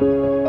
Thank you.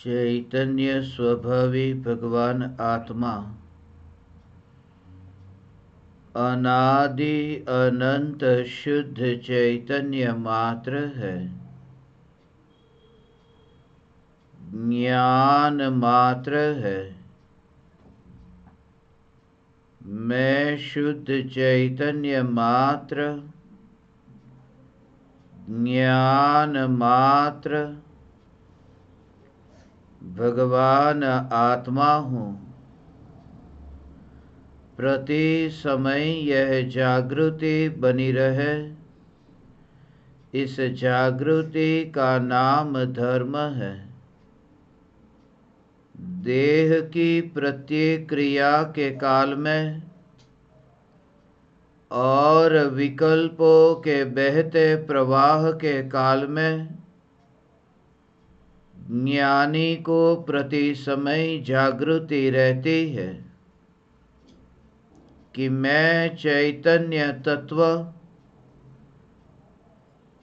चैतन्य स्वभावी भगवान आत्मा अनादि अनंत शुद्ध चैतन्य मात्र है ज्ञान मात्र है मैं शुद्ध चैतन्य मात्र ज्ञान मात्र भगवान आत्मा हूँ प्रति समय यह जागृति बनी रहे इस जागृति का नाम धर्म है देह की प्रत्येक क्रिया के काल में और विकल्पों के बहते प्रवाह के काल में ज्ञानी को प्रति समय जागृति रहती है कि मैं चैतन्य तत्व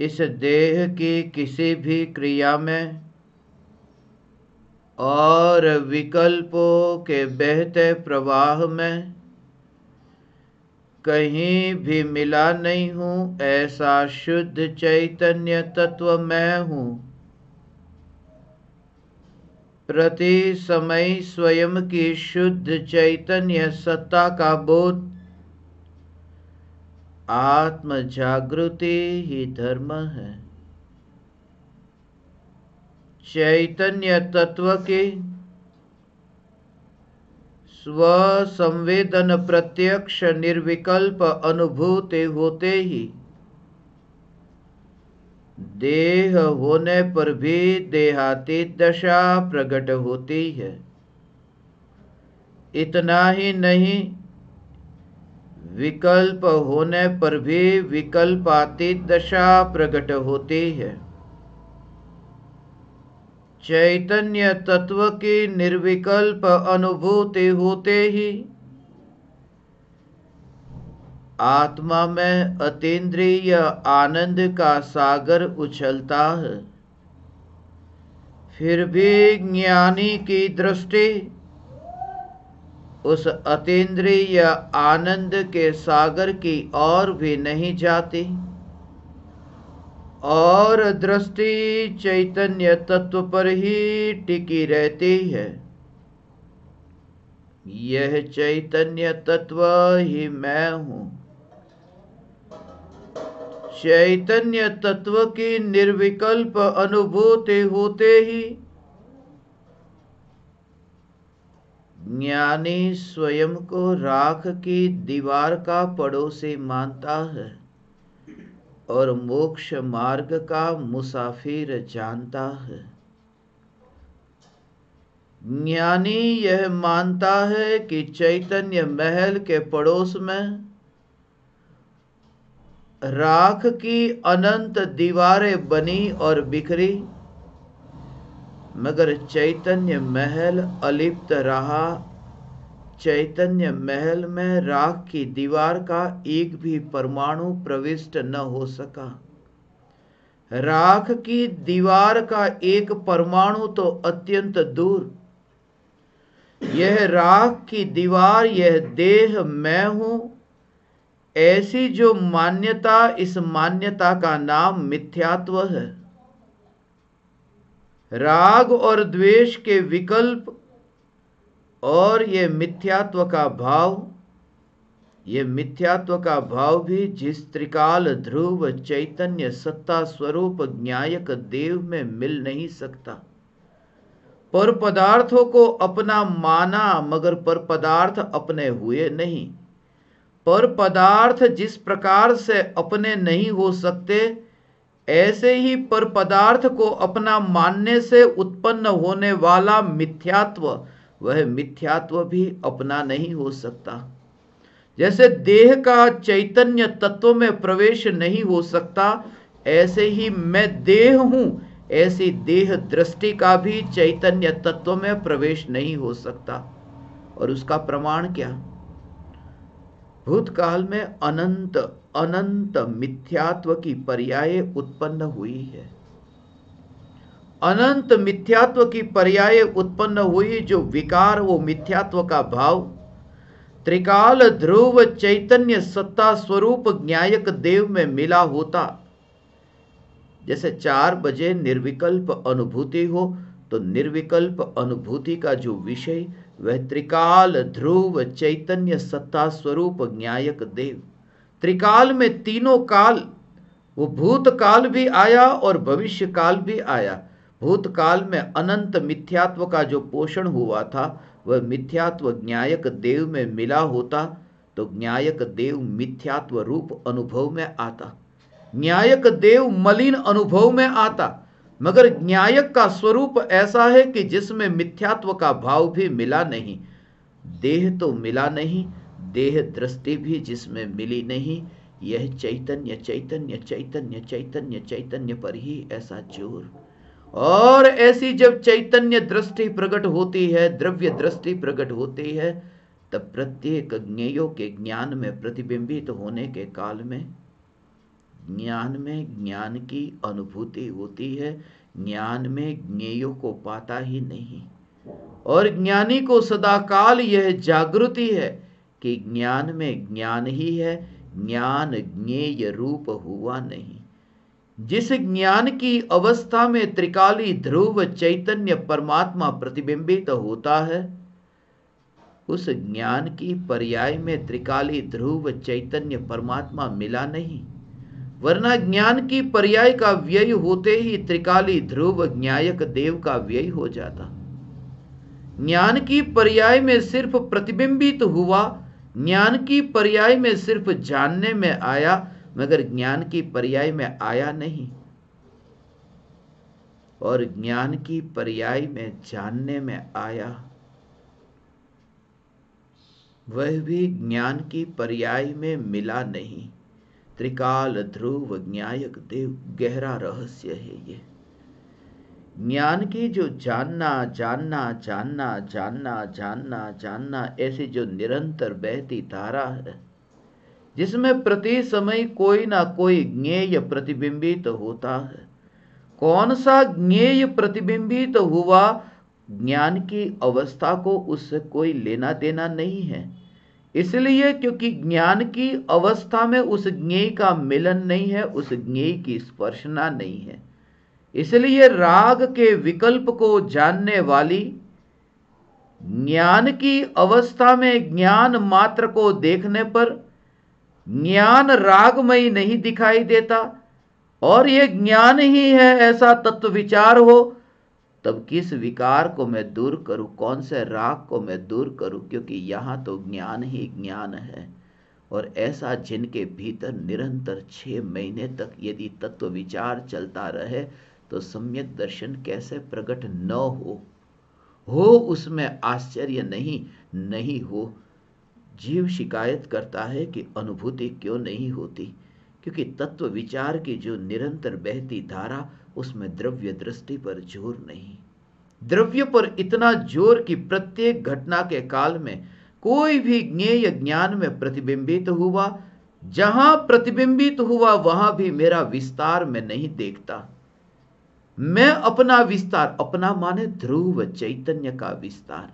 इस देह की किसी भी क्रिया में और विकल्पों के बहते प्रवाह में कहीं भी मिला नहीं हूँ ऐसा शुद्ध चैतन्य तत्व मैं हूँ प्रति समय स्वयं की शुद्ध चैतन्य सत्ता का बोध आत्म जागृति ही धर्म है चैतन्य तत्व के स्व संवेदन प्रत्यक्ष निर्विकल्प अनुभूति होते ही देह होने पर भी देहाती दशा प्रकट होती है इतना ही नहीं विकल्प होने पर भी विकल्पाती दशा प्रकट होती है चैतन्य तत्व की निर्विकल्प अनुभूति होते ही आत्मा में अतेंद्रिय आनंद का सागर उछलता है फिर भी ज्ञानी की दृष्टि उस अतेंद्रिय आनंद के सागर की ओर भी नहीं जाती और दृष्टि चैतन्य तत्व पर ही टिकी रहती है यह चैतन्य तत्व ही मैं हूँ चैतन्य तत्व की निर्विकल्प अनुभूति होते ही ज्ञानी स्वयं को राख की दीवार का पड़ोसी मानता है और मोक्ष मार्ग का मुसाफिर जानता है ज्ञानी यह मानता है कि चैतन्य महल के पड़ोस में राख की अनंत दीवारें बनी और बिखरी मगर चैतन्य महल अलिप्त रहा चैतन्य महल में राख की दीवार का एक भी परमाणु प्रविष्ट न हो सका राख की दीवार का एक परमाणु तो अत्यंत दूर यह राख की दीवार यह देह मैं हूं ऐसी जो मान्यता इस मान्यता का नाम मिथ्यात्व है राग और द्वेष के विकल्प और ये मिथ्यात्व का भाव ये मिथ्यात्व का भाव भी जिस त्रिकाल ध्रुव चैतन्य सत्ता स्वरूप ज्ञायक देव में मिल नहीं सकता पर पदार्थों को अपना माना मगर पर पदार्थ अपने हुए नहीं पर पदार्थ जिस प्रकार से अपने नहीं हो सकते ऐसे ही पर पदार्थ को अपना मानने से उत्पन्न होने वाला मिथ्यात्व वह मिथ्यात्व भी अपना नहीं हो सकता जैसे देह का चैतन्य तत्व में प्रवेश नहीं हो सकता ऐसे ही मैं देह हूं ऐसी देह दृष्टि का भी चैतन्य तत्व में प्रवेश नहीं हो सकता और उसका प्रमाण क्या भूतकाल में अनंत अनंत मिथ्यात्व की पर्याय उत्पन्न हुई है अनंत मिथ्यात्व की पर्याय उत्पन्न हुई जो विकार वो मिथ्यात्व का भाव त्रिकाल ध्रुव चैतन्य सत्ता स्वरूप ज्ञायक देव में मिला होता जैसे चार बजे निर्विकल्प अनुभूति हो तो निर्विकल्प अनुभूति का जो विषय वह त्रिकाल ध्रुव चैतन्य सत्ता स्वरूप ज्ञायक देव त्रिकाल में तीनों काल वो भूतकाल भी आया और भविष्य काल भी आया भूतकाल में अनंत मिथ्यात्व का जो पोषण हुआ था वह मिथ्यात्व ज्ञायक देव में मिला होता तो ज्ञायक देव मिथ्यात्व रूप अनुभव में आता न्यायक देव मलिन अनुभव में आता मगर न्यायक का स्वरूप ऐसा है कि जिसमें मिथ्यात्व का भाव भी मिला नहीं देह तो मिला नहीं देह दृष्टि भी जिसमें मिली नहीं यह चैतन्य चैतन्य चैतन्य चैतन्य चैतन्य पर ही ऐसा चोर और ऐसी जब चैतन्य दृष्टि प्रकट होती है द्रव्य दृष्टि प्रकट होती है तब प्रत्येक ज्ञेयों के ज्ञान में प्रतिबिंबित होने के काल में ज्ञान में ज्ञान की अनुभूति होती है ज्ञान में ज्ञेयों को पाता ही नहीं और ज्ञानी को सदाकाल यह जागृति है कि ज्ञान में ज्ञान ही है ज्ञान ज्ञेय रूप हुआ नहीं जिस ज्ञान की अवस्था में त्रिकाली ध्रुव चैतन्य परमात्मा प्रतिबिंबित होता है उस ज्ञान की पर्याय में त्रिकाली ध्रुव चैतन्य परमात्मा मिला नहीं वरना ज्ञान की पर्याय का व्यय होते ही त्रिकाली ध्रुव ज्ञायक देव का व्यय हो जाता ज्ञान की पर्याय में सिर्फ प्रतिबिंबित तो हुआ ज्ञान की पर्याय में सिर्फ जानने में आया मगर ज्ञान की पर्याय में आया नहीं और ज्ञान की पर्याय में जानने में आया वह भी ज्ञान की पर्याय में मिला नहीं त्रिकाल ध्रुव ज्ञायक देव गहरा रहस्य है ये ज्ञान की जो जानना जानना जानना जानना जानना जानना ऐसी जो निरंतर बहती धारा है जिसमें प्रति समय कोई ना कोई ज्ञेय प्रतिबिंबित तो होता है कौन सा ज्ञेय प्रतिबिंबित तो हुआ ज्ञान की अवस्था को उससे कोई लेना देना नहीं है इसलिए क्योंकि ज्ञान की अवस्था में उस ज्ञेय का मिलन नहीं है उस ज्ञेय की स्पर्शना नहीं है इसलिए राग के विकल्प को जानने वाली ज्ञान की अवस्था में ज्ञान मात्र को देखने पर ज्ञान रागमयी नहीं दिखाई देता और ये ज्ञान ही है ऐसा तत्व विचार हो तब किस विकार को मैं दूर करूं कौन से राग को मैं दूर करूं क्योंकि यहाँ तो ज्ञान ही ज्ञान है और ऐसा जिनके भीतर निरंतर छः महीने तक यदि तत्व विचार चलता रहे तो सम्यक दर्शन कैसे प्रकट न हो हो उसमें आश्चर्य नहीं नहीं हो जीव शिकायत करता है कि अनुभूति क्यों नहीं होती क्योंकि तत्व विचार की जो निरंतर बहती धारा उसमें द्रव्य दृष्टि पर जोर नहीं द्रव्य पर इतना जोर कि प्रत्येक घटना के काल में कोई भी ज्ञेय ज्ञान में प्रतिबिंबित तो हुआ जहां प्रतिबिंबित तो हुआ वहां भी मेरा विस्तार में नहीं देखता मैं अपना विस्तार अपना माने ध्रुव चैतन्य का विस्तार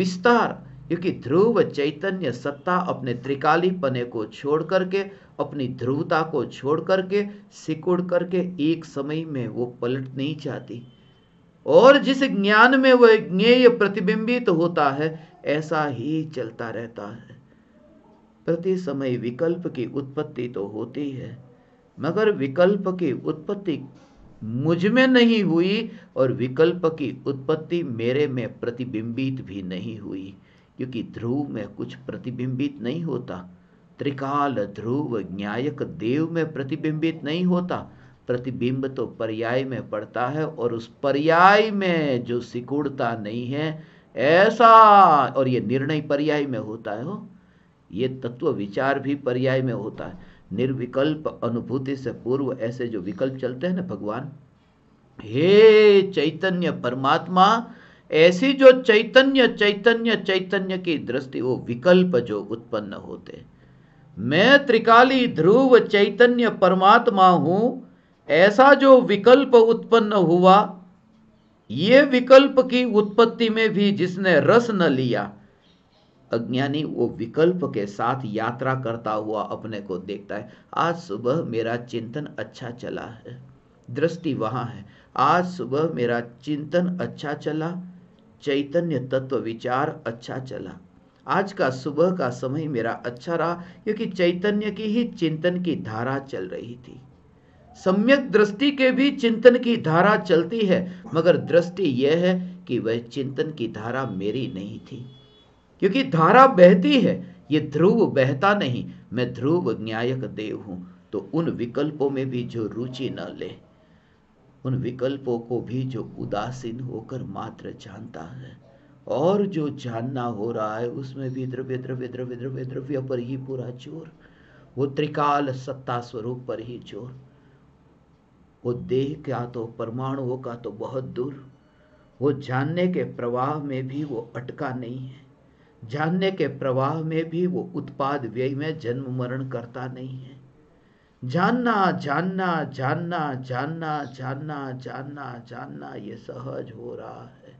विस्तार क्योंकि ध्रुव चैतन्य सत्ता अपने त्रिकाली पने को छोड़ करके अपनी ध्रुवता को छोड़ करके सिकुड़ करके एक समय में वो पलट नहीं चाहती और जिस ज्ञान में वह ज्ञेय प्रतिबिंबित तो होता है ऐसा ही चलता रहता है प्रति समय विकल्प की उत्पत्ति तो होती है मगर विकल्प की उत्पत्ति मुझ में नहीं हुई और विकल्प की उत्पत्ति मेरे में प्रतिबिंबित भी नहीं हुई क्योंकि ध्रुव में कुछ प्रतिबिंबित नहीं होता त्रिकाल ध्रुव ज्ञायक देव में प्रतिबिंबित नहीं होता प्रतिबिंब तो पर्याय में पड़ता है और उस पर्याय में जो सिकुड़ता नहीं है ऐसा और ये निर्णय पर्याय में होता है हो ये तत्व विचार भी पर्याय में होता है निर्विकल्प अनुभूति से पूर्व ऐसे जो विकल्प चलते हैं ना भगवान हे चैतन्य परमात्मा ऐसी जो चैतन्य चैतन्य चैतन्य की दृष्टि वो विकल्प जो उत्पन्न होते मैं त्रिकाली ध्रुव चैतन्य परमात्मा हूं ऐसा जो विकल्प उत्पन्न हुआ ये विकल्प की उत्पत्ति में भी जिसने रस न लिया अज्ञानी वो विकल्प के साथ यात्रा करता हुआ अपने को देखता है आज सुबह मेरा चिंतन अच्छा चला है दृष्टि वहां है आज सुबह मेरा चिंतन अच्छा चला चैतन्य तत्व विचार अच्छा चला आज का सुबह का समय मेरा अच्छा रहा क्योंकि चैतन्य की ही चिंतन की धारा चल रही थी सम्यक दृष्टि के भी चिंतन की धारा चलती है मगर दृष्टि यह है कि वह चिंतन की धारा मेरी नहीं थी क्योंकि धारा बहती है ये ध्रुव बहता नहीं मैं ध्रुव न्यायक देव हूं तो उन विकल्पों में भी जो रुचि न ले उन विकल्पों को भी जो उदासीन होकर मात्र जानता है और जो जानना हो रहा है उसमें भी द्रव्य द्रव्य द्रव्य द्रव्य द्रव्य पर ही पूरा जोर वो त्रिकाल सत्ता स्वरूप पर ही जोर वो देह का तो परमाणुओं का तो बहुत दूर वो जानने के प्रवाह में भी वो अटका नहीं है जानने के प्रवाह में भी वो उत्पाद व्यय में जन्म मरण करता नहीं है जानना जानना जानना जानना जानना जानना जानना ये सहज हो रहा है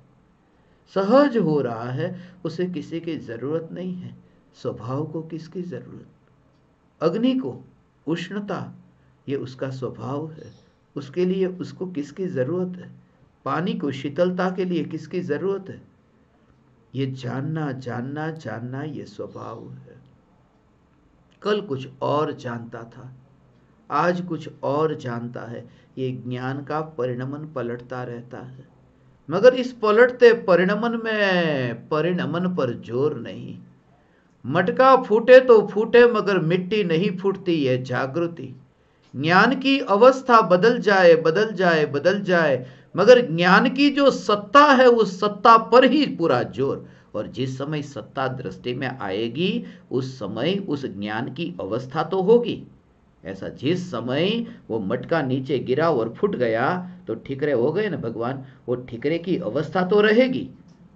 सहज हो रहा है उसे किसी की जरूरत नहीं है स्वभाव को किसकी जरूरत अग्नि को उष्णता ये उसका स्वभाव है उसके लिए उसको किसकी जरूरत है पानी को शीतलता के लिए किसकी जरूरत है ये जानना जानना जानना ये स्वभाव है कल कुछ और जानता था आज कुछ और जानता है ये ज्ञान का परिणमन पलटता रहता है मगर इस पलटते परिणमन में परिणमन पर जोर नहीं मटका फूटे तो फूटे मगर मिट्टी नहीं फूटती यह जागृति ज्ञान की अवस्था बदल जाए बदल जाए बदल जाए मगर ज्ञान की जो सत्ता है उस सत्ता पर ही पूरा जोर और जिस समय सत्ता दृष्टि में आएगी उस समय उस ज्ञान की अवस्था तो होगी ऐसा जिस समय वो मटका नीचे गिरा और फूट गया तो ठिकरे हो गए ना भगवान वो ठिकरे की अवस्था तो रहेगी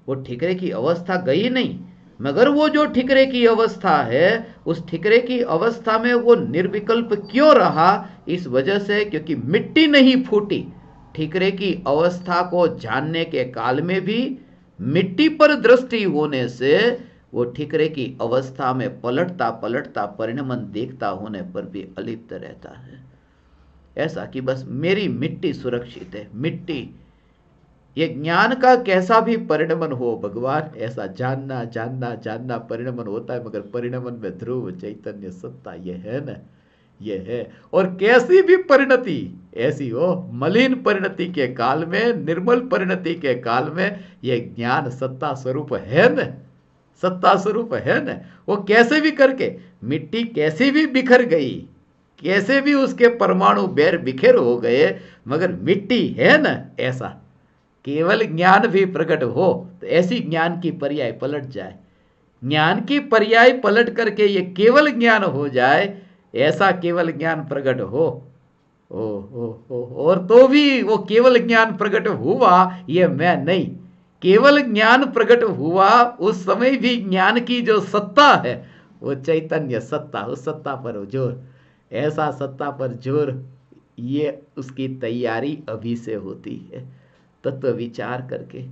वो ठिकरे की अवस्था गई नहीं मगर वो जो ठिकरे की अवस्था है उस ठिकरे की अवस्था में वो निर्विकल्प क्यों रहा इस वजह से क्योंकि मिट्टी नहीं फूटी ठिकरे की अवस्था को जानने के काल में भी मिट्टी पर दृष्टि होने से वो ठिकरे की अवस्था में पलटता पलटता परिणमन देखता होने पर भी अलिप्त रहता है ऐसा कि बस मेरी मिट्टी सुरक्षित है मिट्टी ये ज्ञान का कैसा भी परिणमन हो भगवान ऐसा जानना जानना जानना परिणमन होता है मगर परिणमन में ध्रुव चैतन्य सत्ता यह है ना ये है और कैसी भी परिणति ऐसी हो मलिन परिणति के काल में निर्मल परिणति के काल में यह ज्ञान सत्ता स्वरूप है ना सत्ता स्वरूप है ना वो कैसे भी करके मिट्टी कैसे भी बिखर गई कैसे भी उसके परमाणु बैर बिखेर हो गए मगर मिट्टी है ना ऐसा केवल ज्ञान भी प्रकट हो तो ऐसी ज्ञान की पर्याय पलट जाए ज्ञान की पर्याय पलट करके ये केवल ज्ञान हो जाए ऐसा केवल ज्ञान प्रकट हो ओ, ओ, ओ, और तो भी वो केवल ज्ञान प्रकट हुआ ये मैं नहीं केवल ज्ञान प्रकट हुआ उस समय भी ज्ञान की जो सत्ता है वो चैतन्य सत्ता उस सत्ता पर जोर ऐसा सत्ता पर जोर ये उसकी तैयारी अभी से होती है तत्व विचार करके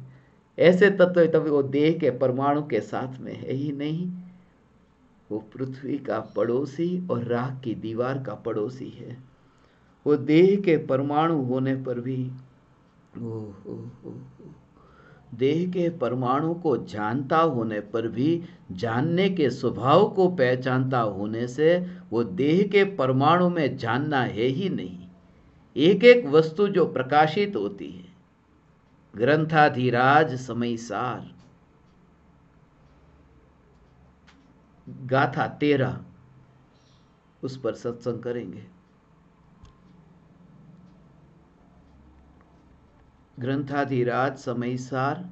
ऐसे तत्व तभी वो देह के परमाणु के साथ में है ही नहीं वो पृथ्वी का पड़ोसी और राह की दीवार का पड़ोसी है वो देह के परमाणु होने पर भी ओ, ओ, ओ, देह के परमाणु को जानता होने पर भी जानने के स्वभाव को पहचानता होने से वो देह के परमाणु में जानना है ही नहीं एक एक वस्तु जो प्रकाशित होती है ग्रंथाधिराज समय सार गाथा तेरा उस पर सत्संग करेंगे ग्रंथाधिराज समय सार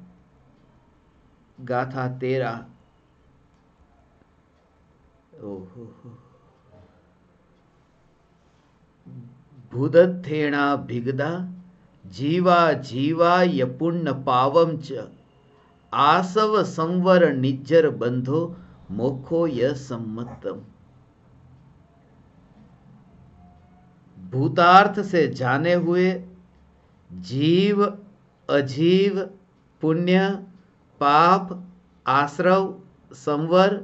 गाथा तेरा भूदत्थेणा भिगदा जीवा जीवा यपुण्य पावम च आसव संवर निज्जर बंधो मोखो य सम्मतम भूतार्थ से जाने हुए जीव अजीव पुण्य पाप आश्रव संवर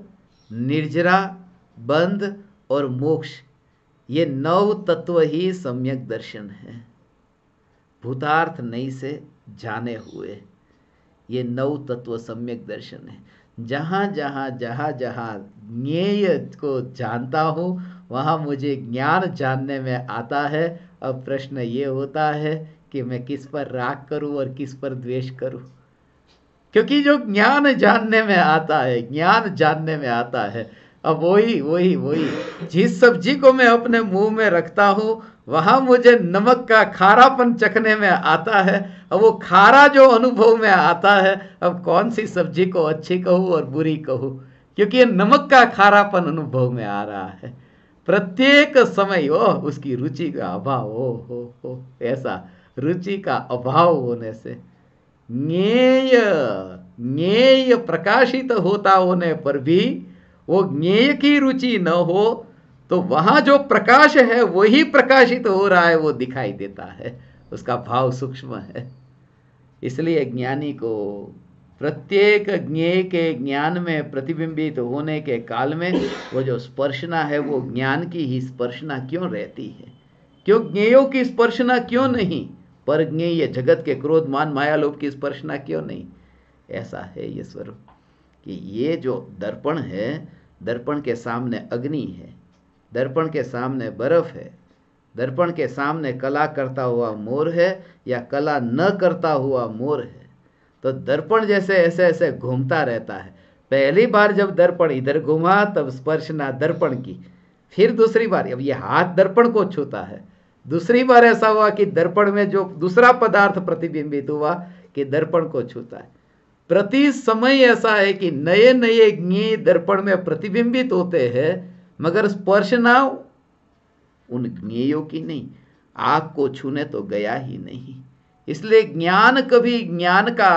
निर्जरा बंध और मोक्ष ये नव तत्व ही सम्यक दर्शन है भूतार्थ नई से जाने हुए ये नव तत्व सम्यक दर्शन है जहाँ जहाँ जहाँ जहाँ ज्ञेय को जानता हूँ वहाँ मुझे ज्ञान जानने में आता है अब प्रश्न ये होता है कि मैं किस पर राग करूं और किस पर द्वेष करूं क्योंकि जो ज्ञान जानने में आता है ज्ञान जानने में आता है अब वही वही वही जिस सब्जी को मैं अपने मुंह में रखता हूं वहां मुझे नमक का खारापन चखने में आता है अब वो खारा जो अनुभव में आता है अब कौन सी सब्जी को अच्छी कहूँ और बुरी कहूँ क्योंकि ये नमक का खारापन अनुभव में आ रहा है प्रत्येक समय ओह उसकी रुचि का अभाव ओ हो हो ऐसा रुचि का अभाव होने से ज्ञेय ज्ञेय प्रकाशित होता होने पर भी वो ज्ञेय की रुचि न हो तो वहां जो प्रकाश है वही प्रकाशित हो रहा है वो दिखाई देता है उसका भाव सूक्ष्म है इसलिए ज्ञानी को प्रत्येक ज्ञेय के ज्ञान में प्रतिबिंबित होने के काल में वो जो स्पर्शना है वो ज्ञान की ही स्पर्शना क्यों रहती है क्यों ज्ञेयों की स्पर्शना क्यों नहीं ये जगत के क्रोध मान माया लोभ की स्पर्शना क्यों नहीं ऐसा है ये स्वरूप कि ये जो दर्पण है दर्पण के सामने अग्नि है दर्पण के सामने बर्फ है दर्पण के सामने कला करता हुआ मोर है या कला न करता हुआ मोर है तो दर्पण जैसे ऐसे ऐसे घूमता रहता है पहली बार जब दर्पण इधर घुमा तब स्पर्शना दर्पण की फिर दूसरी बार अब ये हाथ दर्पण को छूता है दूसरी बार ऐसा हुआ कि दर्पण में जो दूसरा पदार्थ प्रतिबिंबित हुआ कि दर्पण को छूता है प्रति समय ऐसा है कि नए नए ज्ञे दर्पण में प्रतिबिंबित होते हैं मगर स्पर्श ना उन ज्ञेयों की नहीं आग को छूने तो गया ही नहीं इसलिए ज्ञान कभी ज्ञान का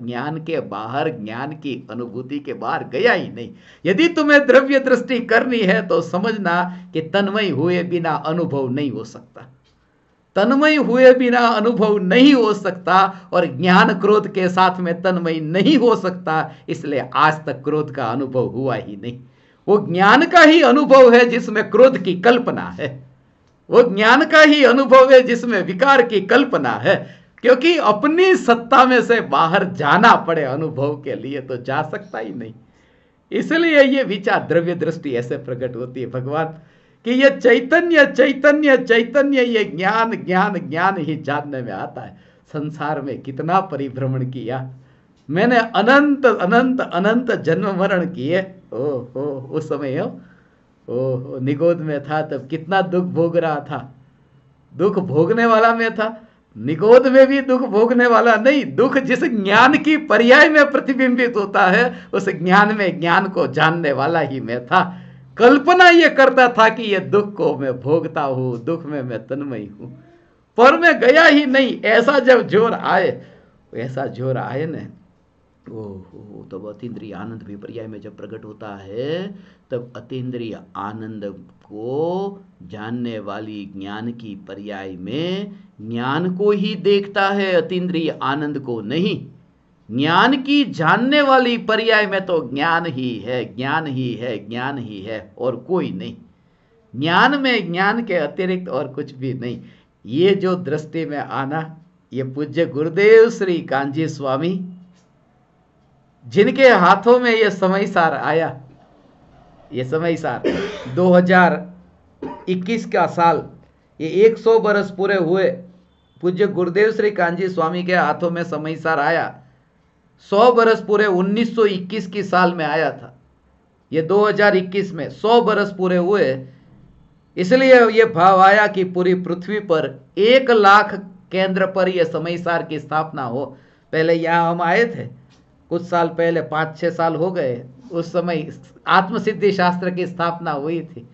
ज्ञान के बाहर ज्ञान की अनुभूति के बाहर गया ही नहीं यदि तुम्हें द्रव्य दृष्टि करनी है तो समझना कि तन्मय हुए बिना अनुभव नहीं हो सकता तन्मय हुए बिना अनुभव नहीं हो सकता और ज्ञान क्रोध के साथ में तन्मय नहीं हो सकता इसलिए आज तक क्रोध का अनुभव हुआ ही नहीं वो ज्ञान का ही अनुभव है जिसमें क्रोध की कल्पना है वो ज्ञान का ही अनुभव है जिसमें विकार की कल्पना है क्योंकि अपनी सत्ता में से बाहर जाना पड़े अनुभव के लिए तो जा सकता ही नहीं इसलिए ये विचार द्रव्य दृष्टि ऐसे प्रकट होती है भगवान कि ये चैतन्य चैतन्य चैतन्य ये ज्ञान ज्ञान ज्ञान ही जानने में आता है संसार में कितना परिभ्रमण किया मैंने अनंत अनंत अनंत जन्म मरण किए ओ हो उस समय हो ओ निगोद में था तब कितना दुख भोग रहा था दुख भोगने वाला मैं था निगोद में भी दुख भोगने वाला नहीं दुख जिस ज्ञान की पर्याय में प्रतिबिंबित होता है उस ज्ञान में ज्ञान को जानने वाला ही मैं था कल्पना यह करता था कि यह दुख को मैं भोगता हूं दुख में मैं तन्मयी हूं पर मैं गया ही नहीं ऐसा जब जोर आए ऐसा जोर आए ना ओहो तब अतीन्द्रिय आनंद विपर्याय में जब प्रकट होता है तब अतीन्द्रिय आनंद को जानने वाली ज्ञान की पर्याय में ज्ञान को ही देखता है अतीन्द्रिय आनंद को नहीं ज्ञान की जानने वाली पर्याय में तो ज्ञान ही है ज्ञान ही है ज्ञान ही है और कोई नहीं ज्ञान में ज्ञान के अतिरिक्त और कुछ भी नहीं ये जो दृष्टि में आना ये पूज्य गुरुदेव श्री कांजी स्वामी जिनके हाथों में यह समय सार आया ये समय सार 2021 का साल ये 100 बरस पूरे हुए पूज्य गुरुदेव श्री कांजी स्वामी के हाथों में समय सार आया 100 बरस पूरे 1921 की साल में आया था ये 2021 में 100 बरस पूरे हुए इसलिए ये भाव आया कि पूरी पृथ्वी पर एक लाख केंद्र पर यह समय सार की स्थापना हो पहले यहाँ हम आए थे कुछ साल पहले पांच छह साल हो गए उस समय आत्मसिद्धि शास्त्र की स्थापना हुई थी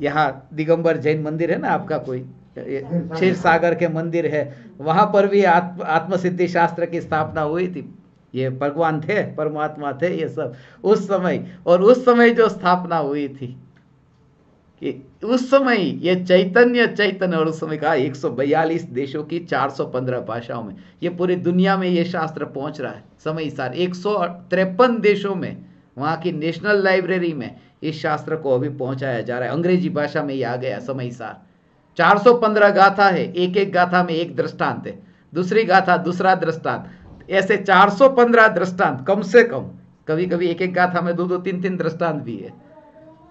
यहाँ दिगंबर जैन मंदिर है ना आपका कोई क्षीर सागर के मंदिर है वहां पर भी आत्म आत्मसिद्धि शास्त्र की स्थापना हुई थी ये भगवान थे परमात्मा थे ये सब उस समय और उस समय जो स्थापना हुई थी कि उस समय ये चैतन्य चैतन्य और उस समय कहा 142 देशों की 415 भाषाओं में ये पूरी दुनिया में ये शास्त्र पहुंच रहा है समय सार एक देशों में वहाँ की नेशनल लाइब्रेरी में इस शास्त्र को अभी पहुंचाया जा रहा है अंग्रेजी भाषा में ये आ गया समय सार चार गाथा है एक एक गाथा में एक दृष्टांत है दूसरी गाथा दूसरा दृष्टांत ऐसे 415 दृष्टांत कम से कम कभी कभी एक एक गाथा में दो दो तीन तीन दृष्टांत भी है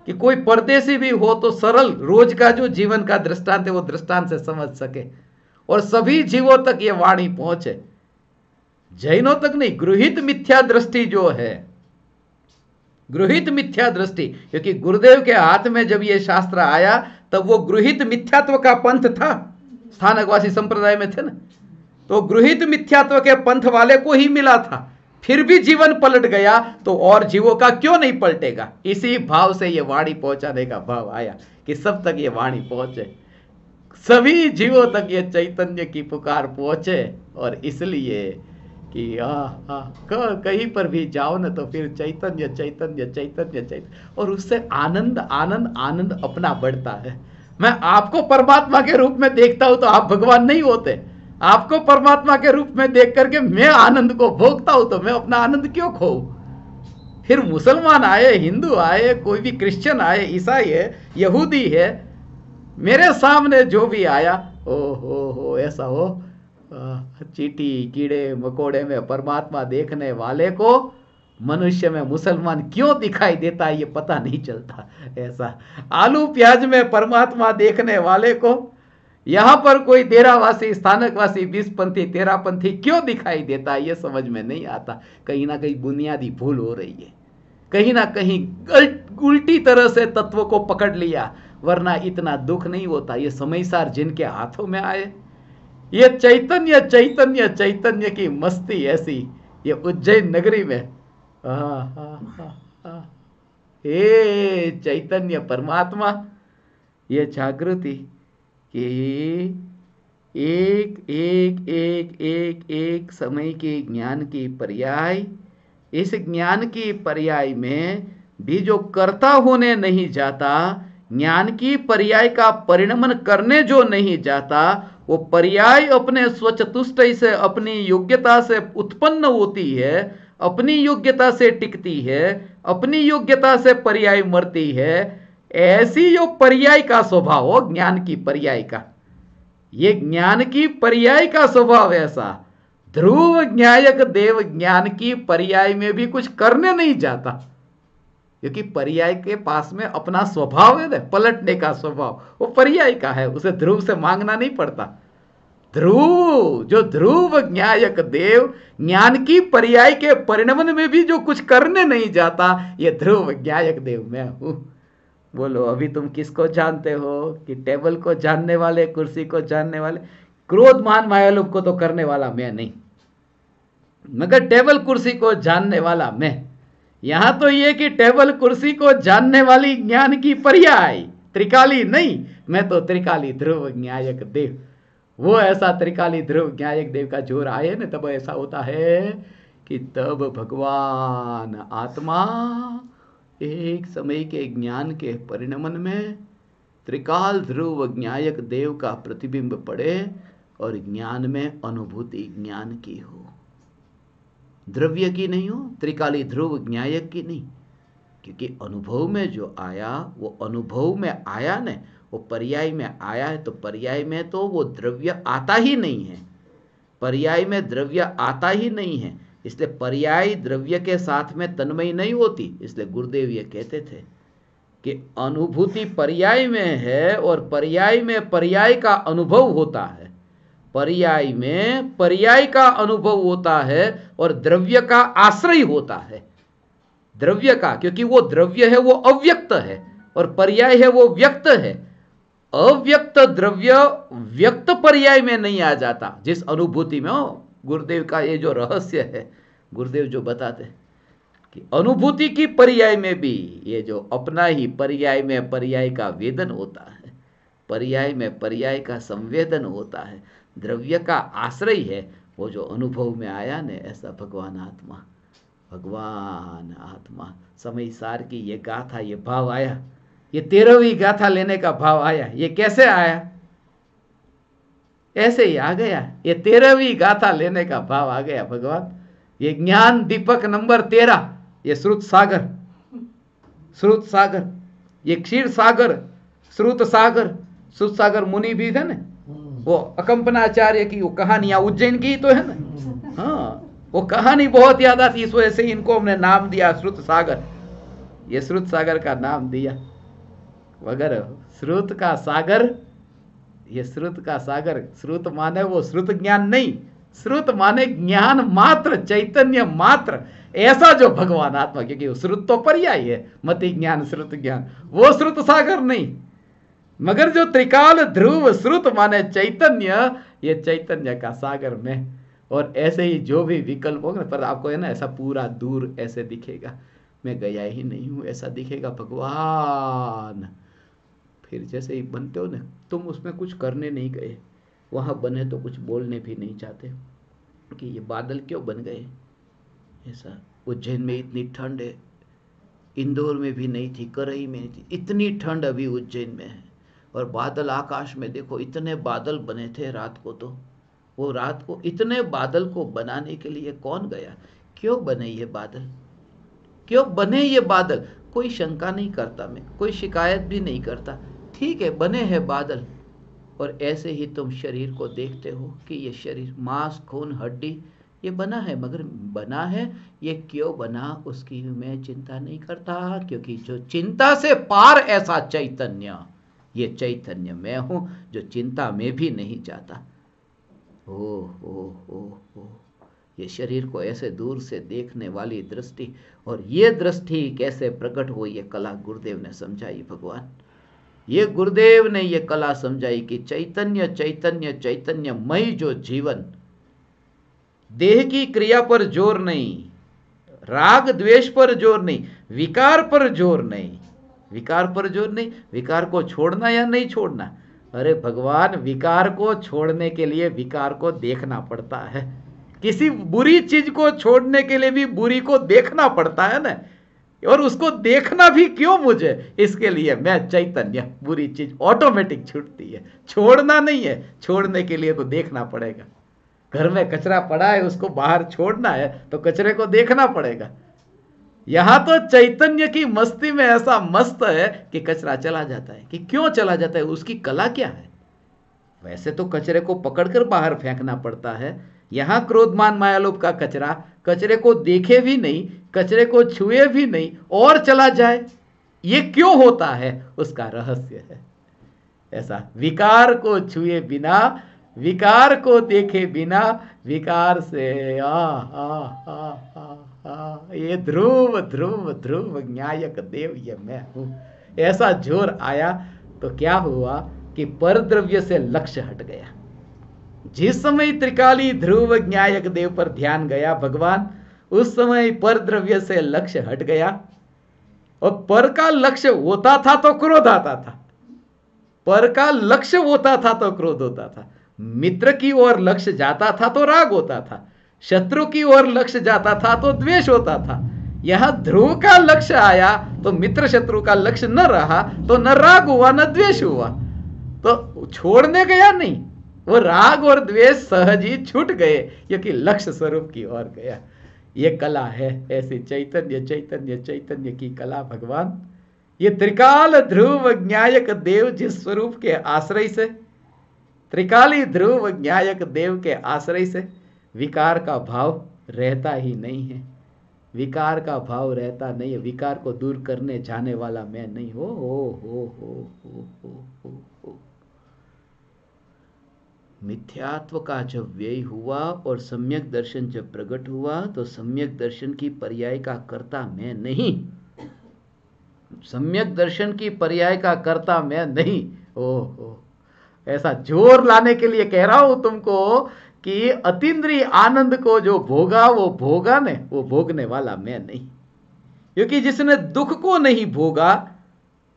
कि कोई परदेशी भी हो तो सरल रोज का जो जीवन का दृष्टांत है वो दृष्टांत से समझ सके और सभी जीवों तक ये वाणी पहुंचे जैनों तक नहीं गृहित मिथ्या दृष्टि जो है गृहित मिथ्या दृष्टि क्योंकि गुरुदेव के हाथ में जब ये शास्त्र आया तब वो गृहित मिथ्यात्व का पंथ था स्थानकवासी संप्रदाय में थे ना तो गृहित मिथ्यात्व के पंथ वाले को ही मिला था फिर भी जीवन पलट गया तो और जीवों का क्यों नहीं पलटेगा इसी भाव से यह वाणी पहुंचाने का भाव आया कि सब तक ये वाणी पहुंचे सभी जीवों तक ये चैतन्य की पुकार पहुंचे और इसलिए कि आह कहीं पर भी जाओ ना तो फिर चैतन्य चैतन्य चैतन्य चैतन्य और उससे आनंद आनंद आनंद अपना बढ़ता है मैं आपको परमात्मा के रूप में देखता हूं तो आप भगवान नहीं होते आपको परमात्मा के रूप में देख करके मैं आनंद को भोगता हूं तो मैं अपना आनंद क्यों खो फिर मुसलमान आए हिंदू आए कोई भी क्रिश्चियन आए ईसाई है यहूदी है मेरे सामने जो भी आया ओ हो हो ऐसा हो चीटी कीड़े मकोड़े में परमात्मा देखने वाले को मनुष्य में मुसलमान क्यों दिखाई देता है ये पता नहीं चलता ऐसा आलू प्याज में परमात्मा देखने वाले को यहां पर कोई देरावासी स्थानकवासी तेरा पंथी क्यों दिखाई देता है यह समझ में नहीं आता कहीं ना कहीं बुनियादी भूल हो रही है कहीं ना कहीं उल्टी तरह से तत्व को पकड़ लिया वरना इतना दुख नहीं होता ये समयसार जिनके हाथों में आए ये चैतन्य चैतन्य चैतन्य की मस्ती ऐसी ये उज्जैन नगरी में हे चैतन्य परमात्मा ये जागृति कि एक एक एक एक एक समय के ज्ञान की पर्याय इस ज्ञान की पर्याय में भी जो कर्ता होने नहीं जाता ज्ञान की पर्याय का परिणमन करने जो नहीं जाता वो पर्याय अपने स्वचतुष्ट से अपनी योग्यता से उत्पन्न होती है अपनी योग्यता से टिकती है अपनी योग्यता से पर्याय मरती है ऐसी जो पर्याय का स्वभाव हो ज्ञान की पर्याय का ये ज्ञान की पर्याय का स्वभाव ऐसा ध्रुव ज्ञायक देव ज्ञान की पर्याय में भी कुछ करने नहीं जाता क्योंकि पर्याय के पास में अपना स्वभाव है पलटने का स्वभाव वो पर्याय का है उसे ध्रुव से मांगना नहीं पड़ता ध्रुव जो ध्रुव ज्ञायक देव ज्ञान की पर्याय के परिणमन में भी जो कुछ करने नहीं जाता ये ध्रुव ज्ञायक देव मैं हूं बोलो अभी तुम किसको जानते हो कि टेबल को जानने वाले कुर्सी को जानने वाले क्रोध मान मायालोभ को तो करने वाला मैं नहीं मगर टेबल कुर्सी को जानने वाला मैं यहां तो ये कि टेबल कुर्सी को जानने वाली ज्ञान की पर्याय त्रिकाली नहीं मैं तो त्रिकाली ध्रुव न्यायक देव वो ऐसा त्रिकाली ध्रुव न्यायक देव का जोर आए ना तब ऐसा होता है कि तब भगवान आत्मा एक समय के ज्ञान के परिणमन में त्रिकाल ध्रुव ज्ञायक देव का प्रतिबिंब पड़े और ज्ञान में अनुभूति ज्ञान की हो द्रव्य की नहीं हो त्रिकाली ध्रुव ज्ञायक की नहीं क्योंकि अनुभव में जो आया वो अनुभव में आया न वो पर्याय में आया है तो पर्याय में तो वो द्रव्य आता ही नहीं है पर्याय में द्रव्य आता ही नहीं है इसलिए पर्यायी द्रव्य के साथ में तन्मयी नहीं होती इसलिए गुरुदेव ये कहते थे कि अनुभूति पर्याय में है और पर्याय में पर्याय का अनुभव होता है पर्याय में पर्याय का अनुभव होता है और द्रव्य का आश्रय होता है द्रव्य का क्योंकि वो द्रव्य है वो अव्यक्त है और पर्याय है वो व्यक्त है अव्यक्त द्रव्य व्यक्त पर्याय में नहीं आ जाता जिस अनुभूति में हो गुरुदेव का ये जो रहस्य है गुरुदेव जो बताते हैं कि अनुभूति की पर्याय में भी ये जो अपना ही पर्याय में पर्याय का वेदन होता है पर्याय में पर्याय का संवेदन होता है द्रव्य का आश्रय है वो जो अनुभव में आया ने ऐसा भगवान आत्मा भगवान आत्मा समय सार की ये गाथा ये भाव आया ये तेरहवीं गाथा लेने का भाव आया ये कैसे आया ऐसे ही आ गया ये तेरहवीं गाथा लेने का भाव आ गया भगवान ये ज्ञान दीपक नंबर तेरह ये श्रुत सागर श्रुत सागर ये क्षीर सागर श्रुत सागर श्रुत सागर मुनि भी है ना हम्म। वो अकम्पनाचार्य की वो कहानियां उज्जैन की तो है ना हम्म। हाँ वो कहानी बहुत याद आती इस वजह से इनको हमने नाम दिया श्रुत सागर ये श्रुत सागर का नाम दिया वगैरह श्रुत का सागर ये श्रुत का सागर श्रुत माने वो श्रुत ज्ञान नहीं श्रुत माने ज्ञान मात्र चैतन्य मात्र ऐसा जो भगवान आत्मा क्योंकि श्रुत तो पर्याय है मति ज्ञान श्रुत ज्ञान वो श्रुत सागर नहीं मगर जो त्रिकाल ध्रुव श्रुत माने चैतन्य ये चैतन्य का सागर में और ऐसे ही जो भी विकल्प होगा पर आपको है ना ऐसा पूरा दूर ऐसे दिखेगा मैं गया ही नहीं हूं ऐसा दिखेगा भगवान फिर जैसे ही बनते हो ना तुम उसमें कुछ करने नहीं गए वहाँ बने तो कुछ बोलने भी नहीं चाहते कि ये बादल क्यों बन गए ऐसा उज्जैन में इतनी ठंड है इंदौर में भी नहीं थी करई में नहीं थी इतनी ठंड अभी उज्जैन में है और बादल आकाश में देखो इतने बादल बने थे रात को तो वो रात को इतने बादल को बनाने के लिए कौन गया क्यों बने ये बादल क्यों बने ये बादल कोई शंका नहीं करता मैं कोई शिकायत भी नहीं करता ठीक है बने हैं बादल और ऐसे ही तुम शरीर को देखते हो कि ये शरीर मांस खून हड्डी ये बना है मगर बना है ये क्यों बना उसकी मैं चिंता नहीं करता क्योंकि जो चिंता से पार ऐसा चैतन्य ये चैतन्य मैं हूँ जो चिंता में भी नहीं जाता ओ हो हो हो ये शरीर को ऐसे दूर से देखने वाली दृष्टि और ये दृष्टि कैसे प्रकट हुई ये कला गुरुदेव ने समझाई भगवान ये गुरुदेव ने ये कला समझाई कि चैतन्य चैतन्य चैतन्य मई जो जीवन देह की क्रिया पर जोर नहीं राग द्वेष पर जोर नहीं विकार पर जोर नहीं विकार पर जोर नहीं विकार को छोड़ना या नहीं छोड़ना अरे भगवान विकार को छोड़ने के लिए विकार को देखना पड़ता है किसी बुरी चीज को छोड़ने के लिए भी बुरी को देखना पड़ता है ना और उसको देखना भी क्यों मुझे इसके लिए मैं चैतन्य बुरी चीज ऑटोमेटिक छूटती है छोड़ना नहीं है छोड़ने के लिए तो देखना पड़ेगा घर में कचरा पड़ा है उसको बाहर छोड़ना है तो कचरे को देखना पड़ेगा यहां तो चैतन्य की मस्ती में ऐसा मस्त है कि कचरा चला जाता है कि क्यों चला जाता है उसकी कला क्या है वैसे तो कचरे को पकड़कर बाहर फेंकना पड़ता है यहां क्रोधमान मायालोप का कचरा कचरे को देखे भी नहीं कचरे को छुए भी नहीं और चला जाए ये क्यों होता है उसका रहस्य है ऐसा विकार को छुए बिना विकार को देखे बिना विकार से आ ये ध्रुव ध्रुव ध्रुव न्यायक देव ये मैं हूं ऐसा जोर आया तो क्या हुआ कि परद्रव्य से लक्ष्य हट गया जिस समय त्रिकाली ध्रुव न्यायक देव पर ध्यान गया भगवान उस समय पर द्रव्य से लक्ष्य हट गया और पर का लक्ष्य होता था तो क्रोध आता था पर का लक्ष्य होता था तो क्रोध होता था मित्र की ओर लक्ष्य जाता था तो राग होता था शत्रु की ओर लक्ष्य जाता था तो द्वेष होता था यह ध्रुव का लक्ष्य आया तो मित्र शत्रु का लक्ष्य न रहा तो न राग हुआ न द्वेष हुआ तो छोड़ने गया नहीं वो राग और द्वेष सहज ही छूट गए क्योंकि लक्ष्य स्वरूप की ओर गया ये कला है ऐसे चैतन्य चैतन्य चैतन्य की कला भगवान ये त्रिकाल ध्रुव ज्ञायक देव जिस स्वरूप के आश्रय से त्रिकाली ध्रुव ज्ञायक देव के आश्रय से विकार का भाव रहता ही नहीं है विकार का भाव रहता नहीं है विकार को दूर करने जाने वाला मैं नहीं हो हो हो हो हो हो हो मिथ्यात्व का जब व्यय हुआ और सम्यक दर्शन जब प्रकट हुआ तो सम्यक दर्शन की पर्याय का कर्ता मैं नहीं सम्यक दर्शन की पर्याय का कर्ता मैं नहीं हो ऐसा जोर लाने के लिए कह रहा हूं तुमको कि अतिद्रिय आनंद को जो भोगा वो भोगा ने वो भोगने वाला मैं नहीं क्योंकि जिसने दुख को नहीं भोगा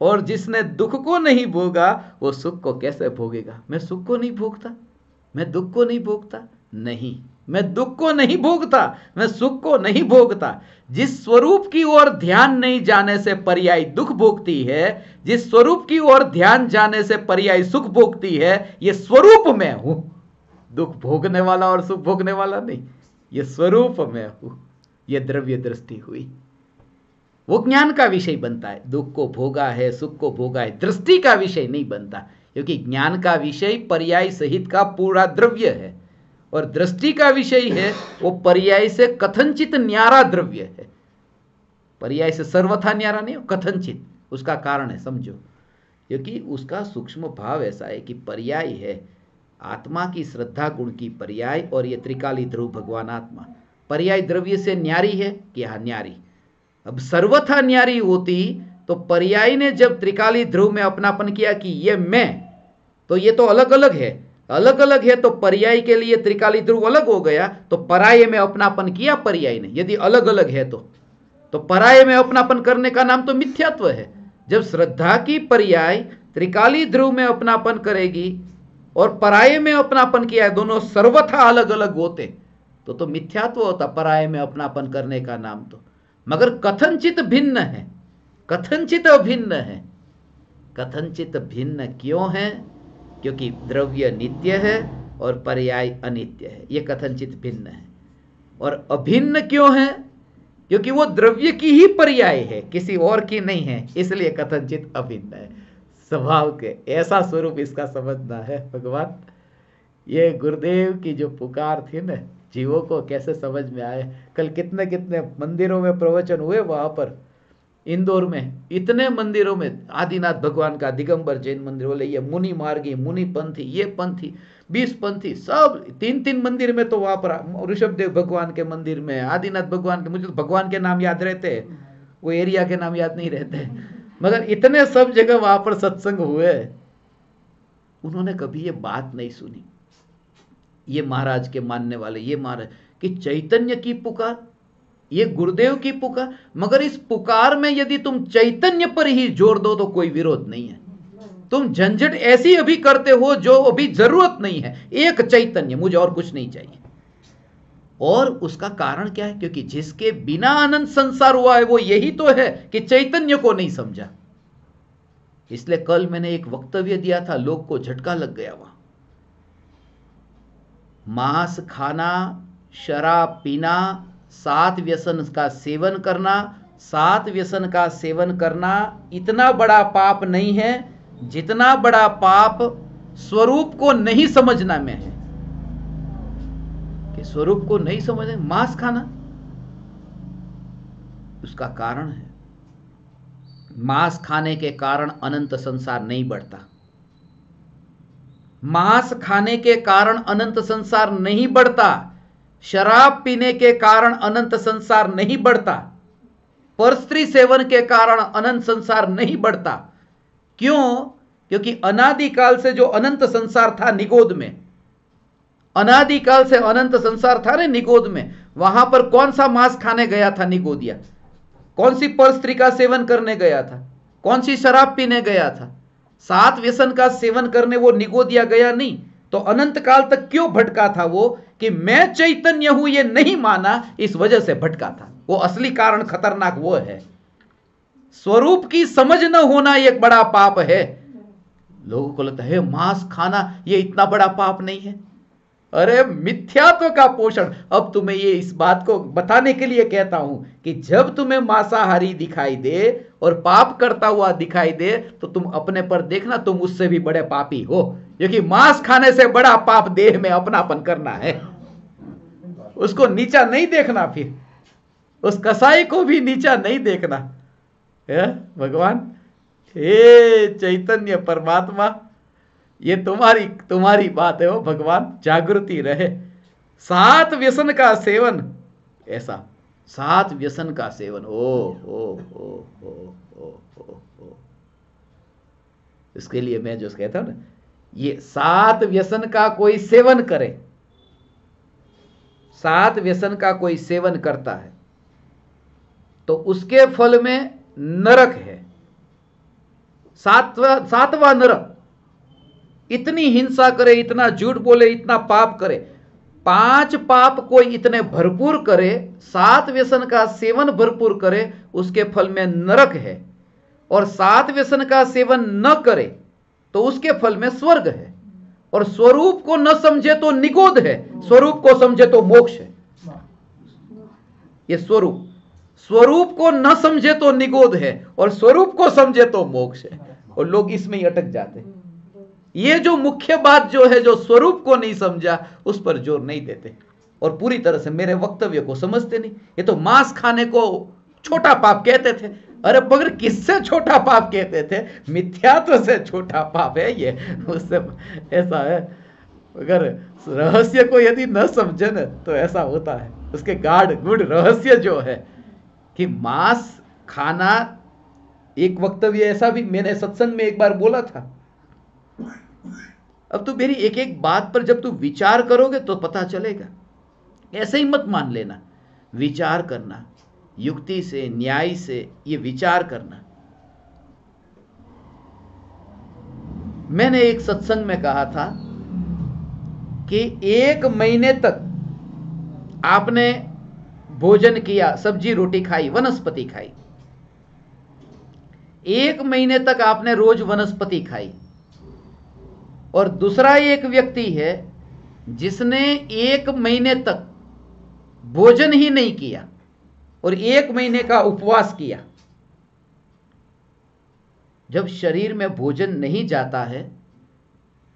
और जिसने दुख को नहीं भोगा वो सुख को कैसे भोगेगा मैं सुख को नहीं भोगता मैं दुख को नहीं भोगता नहीं मैं दुख को नहीं भोगता मैं सुख को नहीं भोगता जिस स्वरूप की ओर ध्यान नहीं जाने से पर्याय दुख भोगती है जिस स्वरूप की ओर ध्यान जाने से पर्याय सुख भोगती है यह स्वरूप में हूं दुख भोगने वाला और सुख भोगने वाला नहीं यह स्वरूप में हूं यह द्रव्य दृष्टि हुई वो ज्ञान का विषय बनता है दुख को भोगा है सुख को भोगा है दृष्टि का विषय नहीं बनता क्योंकि ज्ञान का विषय पर्याय सहित का पूरा द्रव्य है और दृष्टि का विषय है वो पर्याय से कथनचित न्यारा द्रव्य है पर्याय से सर्वथा न्यारा नहीं कथनचित उसका कारण है समझो क्योंकि उसका सूक्ष्म भाव ऐसा है कि पर्याय है आत्मा की श्रद्धा गुण की पर्याय और ये त्रिकाली ध्रुव भगवान आत्मा पर्याय द्रव्य से न्यारी है कि हाँ न्यारी अब सर्वथा न्यारी होती तो पर्याय ने जब त्रिकाली ध्रुव में अपनापन किया कि ये मैं तो ये तो अलग अलग है अलग अलग है तो पर्याय के लिए त्रिकाली ध्रुव अलग हो गया तो पराय में अपनापन किया पर्याय ने यदि अलग अलग है तो तो पराय में अपनापन करने का नाम तो मिथ्यात्व है जब श्रद्धा की पर्याय त्रिकाली ध्रुव में अपनापन करेगी और पराय में अपनापन किया है दोनों सर्वथा अलग अलग होते तो तो मिथ्यात्व होता पराय में अपनापन करने का नाम तो मगर कथनचित भिन्न है कथनचित अभिन्न है कथनचित भिन्न क्यों है क्योंकि द्रव्य नित्य है और पर्याय अनित्य है ये कथनचित भिन्न है और अभिन्न क्यों है क्योंकि वो द्रव्य की ही पर्याय है किसी और की नहीं है इसलिए कथनचित अभिन्न है स्वभाव के ऐसा स्वरूप इसका समझना है भगवान ये गुरुदेव की जो पुकार थी ना जीवों को कैसे समझ में आए कल कितने कितने मंदिरों में प्रवचन हुए वहां पर इंदौर में इतने मंदिरों में आदिनाथ भगवान का दिगंबर जैन मंदिर बोले ये मुनि मार्गी मुनि पंथी ये पंथी बीस पंथी सब तीन तीन मंदिर में तो वहां पर ऋषभदेव भगवान के मंदिर में आदिनाथ भगवान के मुझे तो भगवान के नाम याद रहते हैं वो एरिया के नाम याद नहीं रहते मगर इतने सब जगह वहां पर सत्संग हुए उन्होंने कभी ये बात नहीं सुनी ये महाराज के मानने वाले ये महाराज कि चैतन्य की पुकार ये गुरुदेव की पुकार मगर इस पुकार में यदि तुम चैतन्य पर ही जोर दो तो कोई विरोध नहीं है तुम झंझट ऐसी अभी करते हो जो अभी जरूरत नहीं है एक चैतन्य मुझे और कुछ नहीं चाहिए और उसका कारण क्या है क्योंकि जिसके बिना आनंद संसार हुआ है वो यही तो है कि चैतन्य को नहीं समझा इसलिए कल मैंने एक वक्तव्य दिया था लोग को झटका लग गया वहां मांस खाना शराब पीना सात व्यसन का सेवन करना सात व्यसन का सेवन करना इतना बड़ा पाप नहीं है जितना बड़ा पाप स्वरूप को नहीं समझना में है कि स्वरूप को नहीं समझ मांस खाना उसका कारण है मांस खाने के कारण अनंत संसार नहीं बढ़ता मांस खाने के कारण अनंत संसार नहीं बढ़ता शराब पीने के कारण अनंत संसार नहीं बढ़ता पर स्त्री सेवन के कारण अनंत संसार नहीं बढ़ता क्यों क्योंकि अनादिकाल से जो अनंत संसार था निगोद में अनादिकाल से अनंत संसार था ना निगोद में वहां पर कौन सा मांस खाने गया था निगोदिया कौन सी पर स्त्री का सेवन करने गया था कौन सी शराब पीने गया था सात व्यसन का सेवन करने वो निगोदिया गया नहीं तो अनंत काल तक क्यों भटका था वो कि मैं चैतन्य हूं यह नहीं माना इस वजह से भटका था वो असली कारण खतरनाक वो है स्वरूप की समझ न होना एक बड़ा पाप है लोगों को लगता है मांस खाना यह इतना बड़ा पाप नहीं है अरे मिथ्यात्व तो का पोषण अब तुम्हें ये इस बात को बताने के लिए कहता हूं कि जब तुम्हें मांसाहारी दिखाई दे और पाप करता हुआ दिखाई दे तो तुम अपने पर देखना तुम उससे भी बड़े पापी हो क्योंकि मांस खाने से बड़ा पाप देह में अपनापन करना है उसको नीचा नहीं देखना फिर उस कसाई को भी नीचा नहीं देखना है भगवान हे चैतन्य परमात्मा ये तुम्हारी तुम्हारी बात है वो भगवान जागृति रहे सात व्यसन का सेवन ऐसा सात व्यसन का सेवन ओ हो हो इसके लिए मैं जो कहता हूं ना ये सात व्यसन का कोई सेवन करे सात व्यसन का कोई सेवन करता है तो उसके फल में नरक है सातवा सातवा नरक इतनी हिंसा करे इतना झूठ बोले इतना पाप करे पांच पाप को इतने भरपूर करे सात व्यसन का सेवन भरपूर करे उसके फल में नरक है और सात व्यसन का सेवन न करे तो उसके फल में स्वर्ग है और स्वरूप को न समझे तो निगोद है स्वरूप को समझे तो मोक्ष है ये स्वरूप स्वरूप को न समझे तो निगोद है और स्वरूप को समझे तो मोक्ष है और लोग इसमें ही अटक जाते हैं ये जो मुख्य बात जो है जो स्वरूप को नहीं समझा उस पर जोर नहीं देते और पूरी तरह से मेरे वक्तव्य को समझते नहीं ये तो मांस खाने को छोटा पाप कहते थे अरे मगर किससे छोटा पाप कहते थे मिथ्यात्व से छोटा पाप है ये उससे ऐसा है अगर रहस्य को यदि न समझे न तो ऐसा होता है उसके गार्ड गुड़ रहस्य जो है कि मांस खाना एक वक्तव्य ऐसा भी मैंने सत्संग में एक बार बोला था अब तू तो मेरी एक एक बात पर जब तू विचार करोगे तो पता चलेगा ऐसे ही मत मान लेना विचार करना युक्ति से न्याय से ये विचार करना मैंने एक सत्संग में कहा था कि एक महीने तक आपने भोजन किया सब्जी रोटी खाई वनस्पति खाई एक महीने तक आपने रोज वनस्पति खाई और दूसरा एक व्यक्ति है जिसने एक महीने तक भोजन ही नहीं किया और एक महीने का उपवास किया जब शरीर में भोजन नहीं जाता है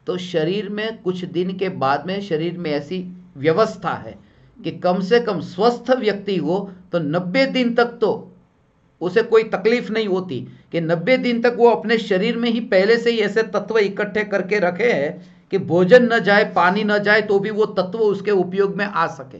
तो शरीर में कुछ दिन के बाद में शरीर में ऐसी व्यवस्था है कि कम से कम स्वस्थ व्यक्ति हो तो 90 दिन तक तो उसे कोई तकलीफ नहीं होती कि 90 दिन तक वो अपने शरीर में ही पहले से ही ऐसे तत्व इकट्ठे करके रखे हैं कि भोजन न जाए पानी न जाए तो भी वो तत्व उसके उपयोग में आ सके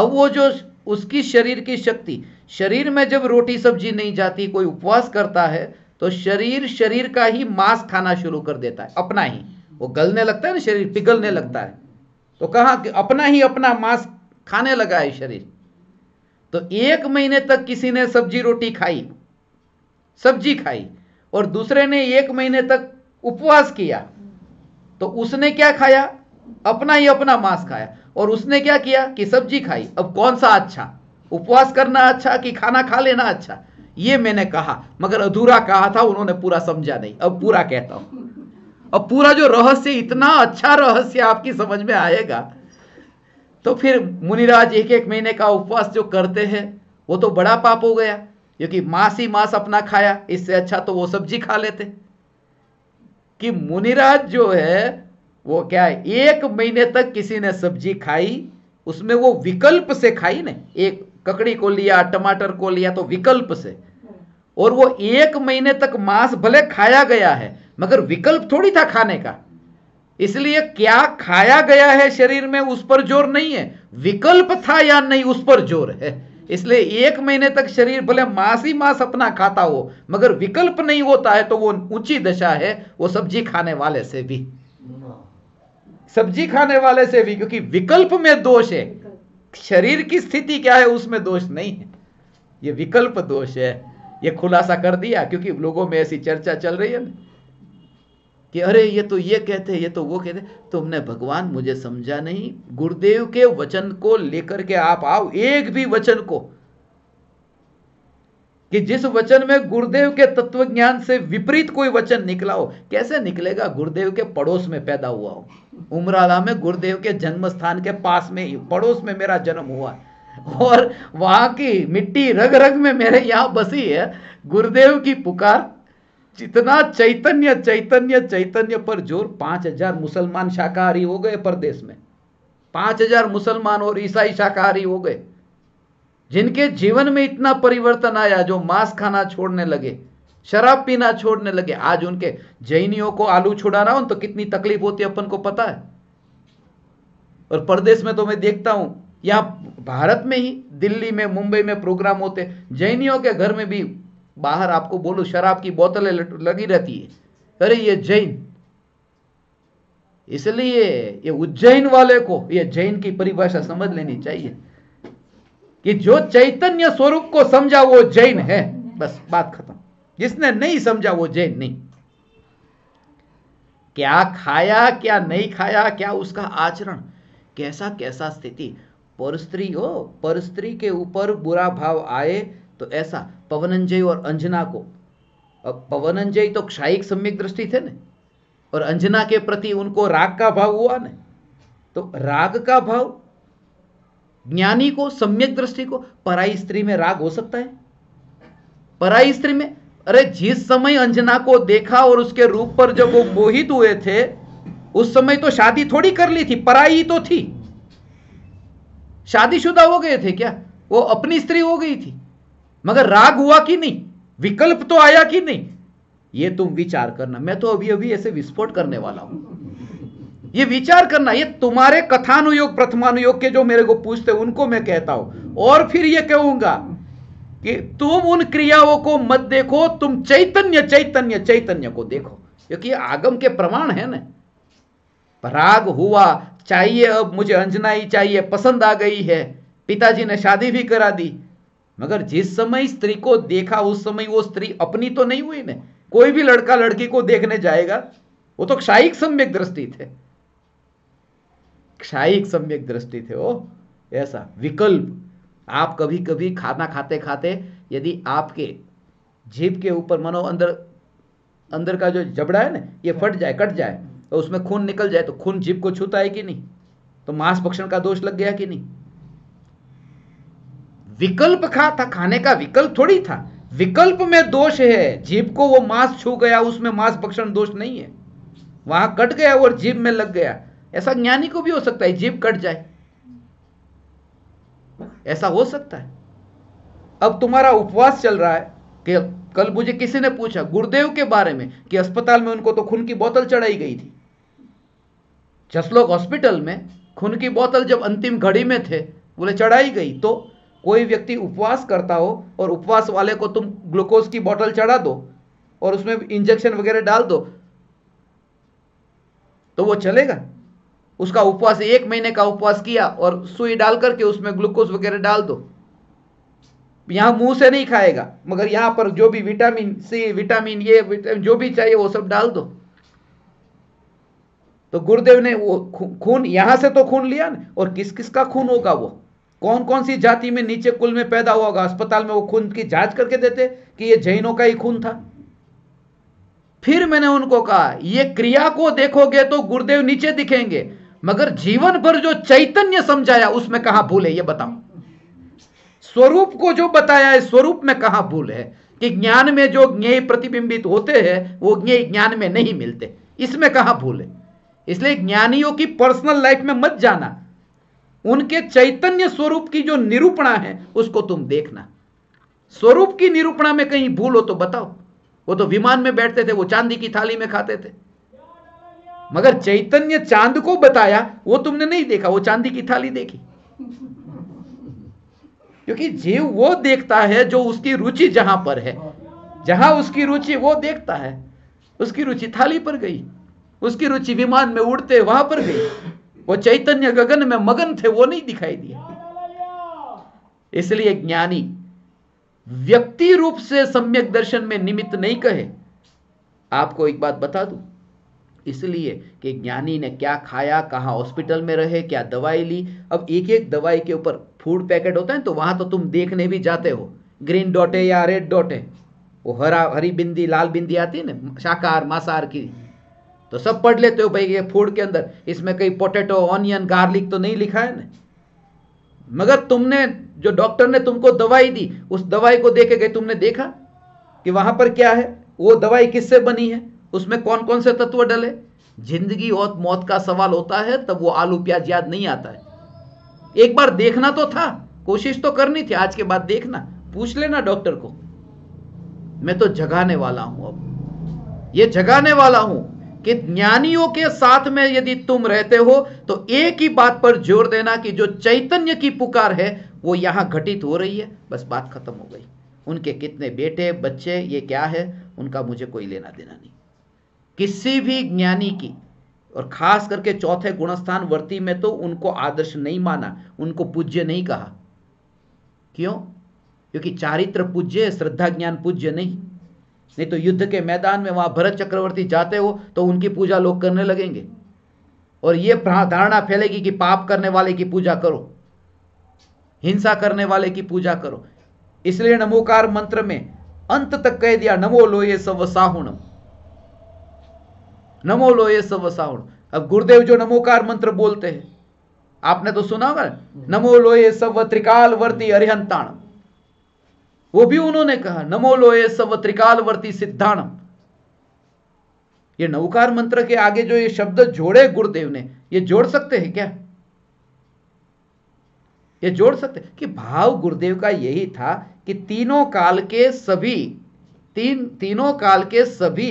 अब वो जो उसकी शरीर की शक्ति शरीर में जब रोटी सब्जी नहीं जाती कोई उपवास करता है तो शरीर शरीर का ही मांस खाना शुरू कर देता है अपना ही वो गलने लगता है ना शरीर पिघलने लगता है तो कहा कि अपना ही अपना मांस खाने लगा है शरीर तो एक महीने तक किसी ने सब्जी रोटी खाई सब्जी खाई और दूसरे ने एक महीने तक उपवास किया तो उसने क्या खाया अपना ही अपना मांस खाया और उसने क्या किया कि सब्जी खाई अब कौन सा अच्छा उपवास करना अच्छा कि खाना खा लेना अच्छा ये मैंने कहा मगर अधूरा कहा था उन्होंने पूरा समझा नहीं अब पूरा कहता हूं अब पूरा जो रहस्य इतना अच्छा रहस्य आपकी समझ में आएगा तो फिर मुनिराज एक एक महीने का उपवास जो करते हैं वो तो बड़ा पाप हो गया क्योंकि मांस ही मांस अपना खाया इससे अच्छा तो वो सब्जी खा लेते कि मुनिराज जो है वो क्या है एक महीने तक किसी ने सब्जी खाई उसमें वो विकल्प से खाई ना एक ककड़ी को लिया टमाटर को लिया तो विकल्प से और वो एक महीने तक मांस भले खाया गया है मगर विकल्प थोड़ी था खाने का इसलिए क्या खाया गया है शरीर में उस पर जोर नहीं है विकल्प था या नहीं उस पर जोर है इसलिए एक महीने तक शरीर भले मास ही मास अपना खाता हो मगर विकल्प नहीं होता है तो वो ऊंची दशा है वो सब्जी खाने वाले से भी सब्जी खाने वाले से भी क्योंकि विकल्प में दोष है शरीर की स्थिति क्या है उसमें दोष नहीं है ये विकल्प दोष है ये खुलासा कर दिया क्योंकि लोगों में ऐसी चर्चा चल रही है ना कि अरे ये तो ये कहते ये तो वो कहते तुमने भगवान मुझे समझा नहीं गुरुदेव के वचन को लेकर के आप आओ एक भी वचन को कि जिस वचन में गुरुदेव के तत्व ज्ञान से विपरीत कोई वचन निकला हो कैसे निकलेगा गुरुदेव के पड़ोस में पैदा हुआ हो उमराला में गुरुदेव के जन्म स्थान के पास में ही पड़ोस में मेरा जन्म हुआ और वहां की मिट्टी रग रग में मेरे यहां बसी है गुरुदेव की पुकार जितना चैतन्य चैतन्य चैतन्य पर जोर पांच हजार मुसलमान शाकाहारी हो गए परदेश में पांच हजार मुसलमान और ईसाई शाकाहारी हो गए जिनके जीवन में इतना परिवर्तन आया जो मांस खाना छोड़ने लगे शराब पीना छोड़ने लगे आज उनके जैनियों को आलू रहा हो तो कितनी तकलीफ होती है अपन को पता है और परदेश में तो मैं देखता हूं यहां भारत में ही दिल्ली में मुंबई में प्रोग्राम होते जैनियों के घर में भी बाहर आपको बोलो शराब की बोतलें लगी रहती है अरे ये जैन इसलिए ये उज्जैन वाले को ये जैन की परिभाषा समझ लेनी चाहिए कि जो चैतन्य स्वरूप को समझा वो जैन है बस बात खत्म जिसने नहीं समझा वो जैन नहीं क्या खाया क्या नहीं खाया क्या उसका आचरण कैसा कैसा स्थिति पर स्त्री हो पर स्त्री के ऊपर बुरा भाव आए तो ऐसा पवनंजय और अंजना को अब पवनंजय तो क्षायिक सम्यक दृष्टि थे ना और अंजना के प्रति उनको राग का भाव हुआ न तो राग का भाव ज्ञानी को सम्यक दृष्टि को पराई स्त्री में राग हो सकता है पराई स्त्री में अरे जिस समय अंजना को देखा और उसके रूप पर जब वो मोहित हुए थे उस समय तो शादी थोड़ी कर ली थी पराई तो थी शादीशुदा हो गए थे क्या वो अपनी स्त्री हो गई थी मगर राग हुआ कि नहीं विकल्प तो आया कि नहीं ये तुम विचार करना मैं तो अभी अभी ऐसे विस्फोट करने वाला हूं ये विचार करना ये तुम्हारे कथानुयोग प्रथमानुयोग के जो मेरे को पूछते उनको मैं कहता हूं और फिर ये कहूंगा कि तुम उन क्रियाओं को मत देखो तुम चैतन्य चैतन्य चैतन्य को देखो क्योंकि आगम के प्रमाण है ना राग हुआ चाहिए अब मुझे अंजनाई चाहिए पसंद आ गई है पिताजी ने शादी भी करा दी मगर जिस समय स्त्री को देखा उस समय वो स्त्री अपनी तो नहीं हुई ना कोई भी लड़का लड़की को देखने जाएगा वो तो क्षायिक सम्यक दृष्टि थे क्षायिक सम्यक दृष्टि थे ओ ऐसा विकल्प आप कभी कभी खाना खाते खाते यदि आपके जीप के ऊपर मानो अंदर अंदर का जो जबड़ा है ना ये फट जाए कट जाए और उसमें खून निकल जाए तो खून जीप को छूता है कि नहीं तो मांस भक्षण का दोष लग गया कि नहीं विकल्प खा था खाने का विकल्प थोड़ी था विकल्प में दोष है जीव को वो मांस छू गया उसमें मांस भक्षण दोष नहीं है वहां कट गया और जीव में लग गया ऐसा ज्ञानी को भी हो सकता है जीव कट जाए ऐसा हो सकता है अब तुम्हारा उपवास चल रहा है कि कल मुझे किसी ने पूछा गुरुदेव के बारे में कि अस्पताल में उनको तो खून की बोतल चढ़ाई गई थी जसलोक हॉस्पिटल में खून की बोतल जब अंतिम घड़ी में थे बोले चढ़ाई गई तो कोई व्यक्ति उपवास करता हो और उपवास वाले को तुम ग्लूकोज की बोतल चढ़ा दो और उसमें इंजेक्शन वगैरह डाल दो तो वो चलेगा उसका उपवास एक महीने का उपवास किया और सुई डाल करके उसमें ग्लूकोज वगैरह डाल दो यहां मुंह से नहीं खाएगा मगर यहां पर जो भी विटामिन सी विटामिन ये विटामिन जो भी चाहिए वो सब डाल दो तो गुरुदेव ने वो खून यहां से तो खून लिया ना और किस किस का खून होगा वो कौन कौन सी जाति में नीचे कुल में पैदा हुआ होगा अस्पताल में वो खून की जांच करके देते कि ये जैनों का ही खून था फिर मैंने उनको कहा ये क्रिया को देखोगे तो गुरुदेव नीचे दिखेंगे मगर जीवन भर जो चैतन्य समझाया उसमें कहा भूल है ये बताओ स्वरूप को जो बताया है स्वरूप में कहा भूल है कि ज्ञान में जो ज्ञेय प्रतिबिंबित होते हैं वो ज्ञेय ज्ञान में नहीं मिलते इसमें कहा भूल है इसलिए ज्ञानियों की पर्सनल लाइफ में मत जाना उनके चैतन्य स्वरूप की जो निरूपणा है उसको तुम देखना स्वरूप की निरूपणा में कहीं भूल हो तो बताओ वो तो विमान में बैठते थे वो चांदी की थाली में खाते थे मगर चैतन्य चांद को बताया वो तुमने नहीं देखा वो चांदी की थाली देखी क्योंकि जीव वो देखता है जो उसकी रुचि जहां पर है जहां उसकी रुचि वो देखता है उसकी रुचि थाली पर गई उसकी रुचि विमान में उड़ते वहां पर गई वो चैतन्य गगन में मगन थे वो नहीं दिखाई दिया इसलिए ज्ञानी व्यक्ति रूप से सम्यक दर्शन में निमित्त नहीं कहे आपको एक बात बता दूं इसलिए कि ज्ञानी ने क्या खाया कहा हॉस्पिटल में रहे क्या दवाई ली अब एक एक दवाई के ऊपर फूड पैकेट होता है तो वहां तो तुम देखने भी जाते हो ग्रीन डॉट है या रेड डॉट है वो हरा हरी बिंदी लाल बिंदी आती है ना शाकाहार मांसाहार की तो सब पढ़ लेते हो भाई ये फूड के अंदर इसमें कहीं पोटैटो ऑनियन गार्लिक तो नहीं लिखा है ना मगर तुमने जो डॉक्टर ने तुमको दवाई दी उस दवाई को देखे गए तुमने देखा कि वहां पर क्या है वो दवाई किससे बनी है उसमें कौन कौन से तत्व डले जिंदगी और मौत का सवाल होता है तब वो आलू प्याज याद नहीं आता है एक बार देखना तो था कोशिश तो करनी थी आज के बाद देखना पूछ लेना डॉक्टर को मैं तो जगाने वाला हूं अब ये जगाने वाला हूं कि ज्ञानियों के साथ में यदि तुम रहते हो तो एक ही बात पर जोर देना कि जो चैतन्य की पुकार है वो यहां घटित हो रही है बस बात खत्म हो गई उनके कितने बेटे बच्चे ये क्या है उनका मुझे कोई लेना देना नहीं किसी भी ज्ञानी की और खास करके चौथे गुणस्थान वर्ती में तो उनको आदर्श नहीं माना उनको पूज्य नहीं कहा क्यों क्योंकि चारित्र पूज्य श्रद्धा ज्ञान पूज्य नहीं नहीं तो युद्ध के मैदान में वहां भरत चक्रवर्ती जाते हो तो उनकी पूजा लोग करने लगेंगे और ये धारणा फैलेगी कि पाप करने वाले की पूजा करो हिंसा करने वाले की पूजा करो इसलिए नमोकार मंत्र में अंत तक कह दिया नमो लोये सव साहुणम नमो लोये सव साहुण अब गुरुदेव जो नमोकार मंत्र बोलते हैं आपने तो सुना होगा नमो लोये सव त्रिकाल वर्ती अरिहंताणम वो भी उन्होंने कहा नमो लोये त्रिकालवर्ती सिद्धांत ये नवकार मंत्र के आगे जो ये शब्द जोड़े गुरुदेव ने ये जोड़ सकते हैं क्या ये जोड़ सकते कि भाव गुरुदेव का यही था कि तीनों काल के सभी तीन तीनों काल के सभी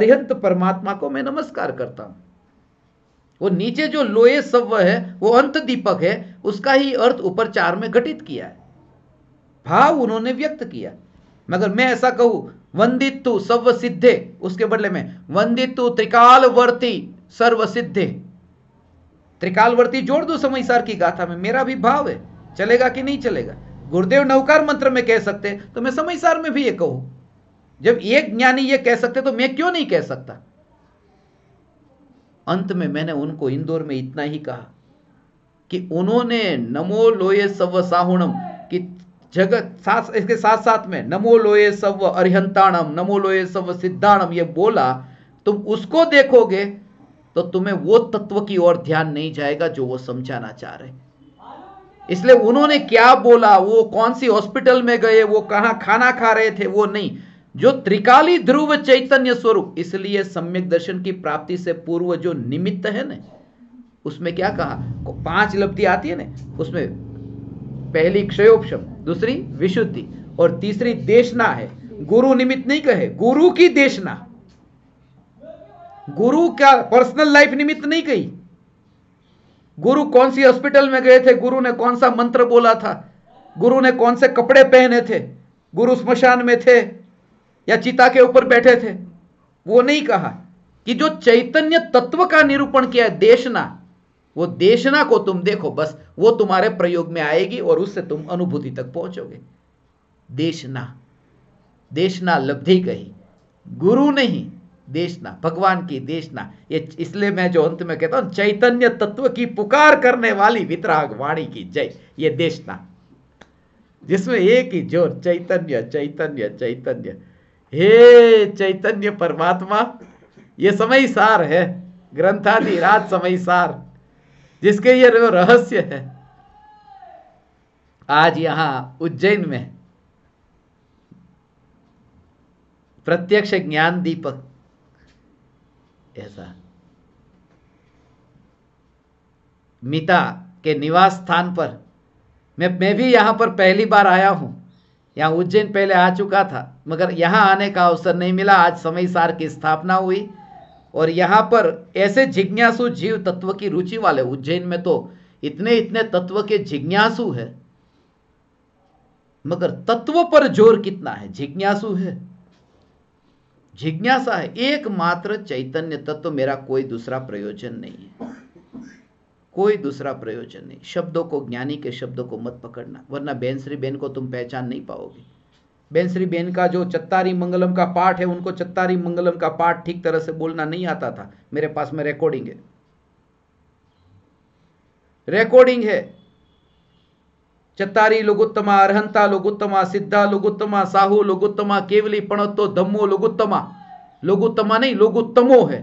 अरिहंत परमात्मा को मैं नमस्कार करता हूं वो नीचे जो लोए सव है वो अंत दीपक है उसका ही अर्थ ऊपर चार में घटित किया है भाव उन्होंने व्यक्त किया मगर मैं ऐसा कहूं वंदितु सर्व सिद्धे उसके बदले में वंदितु त्रिकालवर्ती सर्व सिद्धे त्रिकालवर्ती जोड़ दो सार की गाथा में मेरा भी भाव है चलेगा कि नहीं चलेगा गुरुदेव नवकार मंत्र में कह सकते तो मैं समयसार में भी ये कहूं जब एक ज्ञानी ये कह सकते तो मैं क्यों नहीं कह सकता अंत में मैंने उनको इंदौर में इतना ही कहा कि उन्होंने नमो लोये सव साहुणम जगत साथ इसके साथ साथ में नमो लोये सव अरिहंताणम नमो लोये सव सिद्धाणम ये बोला तुम उसको देखोगे तो तुम्हें वो तत्व की ओर ध्यान नहीं जाएगा जो वो समझाना चाह रहे इसलिए उन्होंने क्या बोला वो कौन सी हॉस्पिटल में गए वो कहाँ खाना खा रहे थे वो नहीं जो त्रिकाली ध्रुव चैतन्य स्वरूप इसलिए सम्यक दर्शन की प्राप्ति से पूर्व जो निमित्त है ना उसमें क्या कहा पांच लब्धि आती है ना उसमें पहली क्षयोपम दूसरी विशुद्धि और तीसरी देशना है गुरु निमित्त नहीं कहे गुरु की देशना गुरु क्या पर्सनल लाइफ निमित्त नहीं कही गुरु कौन सी हॉस्पिटल में गए थे गुरु ने कौन सा मंत्र बोला था गुरु ने कौन से कपड़े पहने थे गुरु स्मशान में थे या चिता के ऊपर बैठे थे वो नहीं कहा कि जो चैतन्य तत्व का निरूपण किया है देशना वो देशना को तुम देखो बस वो तुम्हारे प्रयोग में आएगी और उससे तुम अनुभूति तक पहुंचोगे देशना देशना लब्धि कही गुरु नहीं देशना भगवान की देशना ये इसलिए मैं जो अंत में कहता हूं चैतन्य तत्व की पुकार करने वाली वितराग वाणी की जय ये देशना जिसमें एक ही जोर चैतन्य चैतन्य चैतन्य हे चैतन्य परमात्मा ये समय सार है ग्रंथादि रात समय सार जिसके ये रहस्य है आज यहां उज्जैन में प्रत्यक्ष ज्ञान दीपक ऐसा मिता के निवास स्थान पर मैं मैं भी यहां पर पहली बार आया हूं यहां उज्जैन पहले आ चुका था मगर यहां आने का अवसर नहीं मिला आज समय सार की स्थापना हुई और यहाँ पर ऐसे जिज्ञासु जीव तत्व की रुचि वाले उज्जैन में तो इतने इतने तत्व के जिज्ञासु है मगर तत्व पर जोर कितना है जिज्ञासु है जिज्ञासा है एकमात्र चैतन्य तत्व मेरा कोई दूसरा प्रयोजन नहीं है कोई दूसरा प्रयोजन नहीं शब्दों को ज्ञानी के शब्दों को मत पकड़ना वरना बेन श्री बेन को तुम पहचान नहीं पाओगे बेंसरी बहन का जो चत्तारी मंगलम का पाठ है उनको चत्तारी मंगलम का पाठ ठीक तरह से बोलना नहीं आता था मेरे पास में रिकॉर्डिंग है रिकॉर्डिंग है चत्तारी लघुत्तमा अरहंता लघुत्तमा सिद्धा लघुत्तमा साहू लघुत्तमा केवली पणत्तो धम्मो लघुत्तमा लघुत्तमा नहीं लघुत्तमो है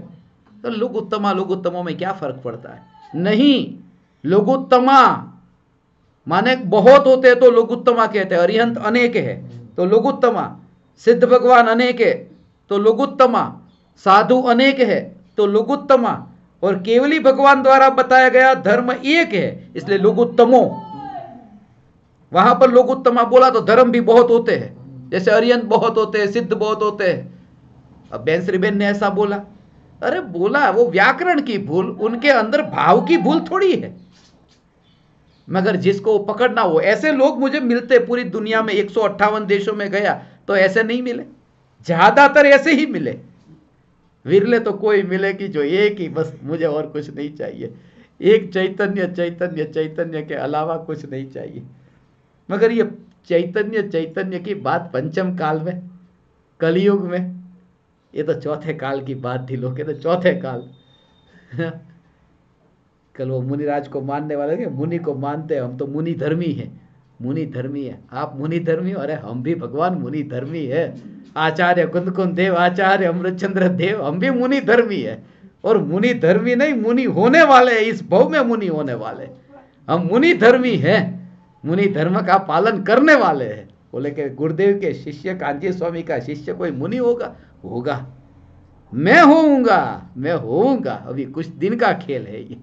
तो लघुत्तमा लघुत्तमो में क्या फर्क पड़ता है नहीं लघुत्तमा माने बहुत होते तो लघुत्तमा कहते हैं अरिहंत अनेक है तो लघुत्तमा सिद्ध भगवान अनेक है तो लघुत्तमा साधु अनेक है तो लघुत्तमा और केवली भगवान द्वारा बताया गया धर्म एक है इसलिए लघुत्तमो वहां पर लघुत्तमा बोला तो धर्म भी बहुत होते हैं जैसे अरियंत बहुत होते हैं सिद्ध बहुत होते हैं अब बेंसरी बेन ने ऐसा बोला अरे बोला वो व्याकरण की भूल उनके अंदर भाव की भूल थोड़ी है मगर जिसको पकड़ना हो ऐसे लोग मुझे मिलते पूरी दुनिया में एक देशों में गया तो ऐसे नहीं मिले ज़्यादातर ऐसे ही मिले विरले तो कोई मिले कि जो एक ही बस मुझे और कुछ नहीं चाहिए एक चैतन्य चैतन्य चैतन्य के अलावा कुछ नहीं चाहिए मगर ये चैतन्य चैतन्य की बात पंचम काल में कलयुग में ये तो चौथे काल की बात थी लोग तो चौथे काल कल वो मुनिराज को मानने वाले थे मुनि को मानते हैं हम तो मुनि धर्मी हैं मुनि धर्मी है आप मुनि धर्मी अरे हम भी भगवान मुनि धर्मी है आचार्य कुंद देव आचार्य अमृतचंद्र देव हम भी मुनि धर्मी है और मुनि धर्मी नहीं मुनि होने वाले इस भव में मुनि होने वाले हम मुनि धर्मी हैं मुनि धर्म का पालन करने वाले हैं बोले के गुरुदेव के शिष्य कांजी स्वामी का शिष्य कोई मुनि होगा होगा मैं होऊंगा मैं होऊंगा अभी कुछ दिन का खेल है ये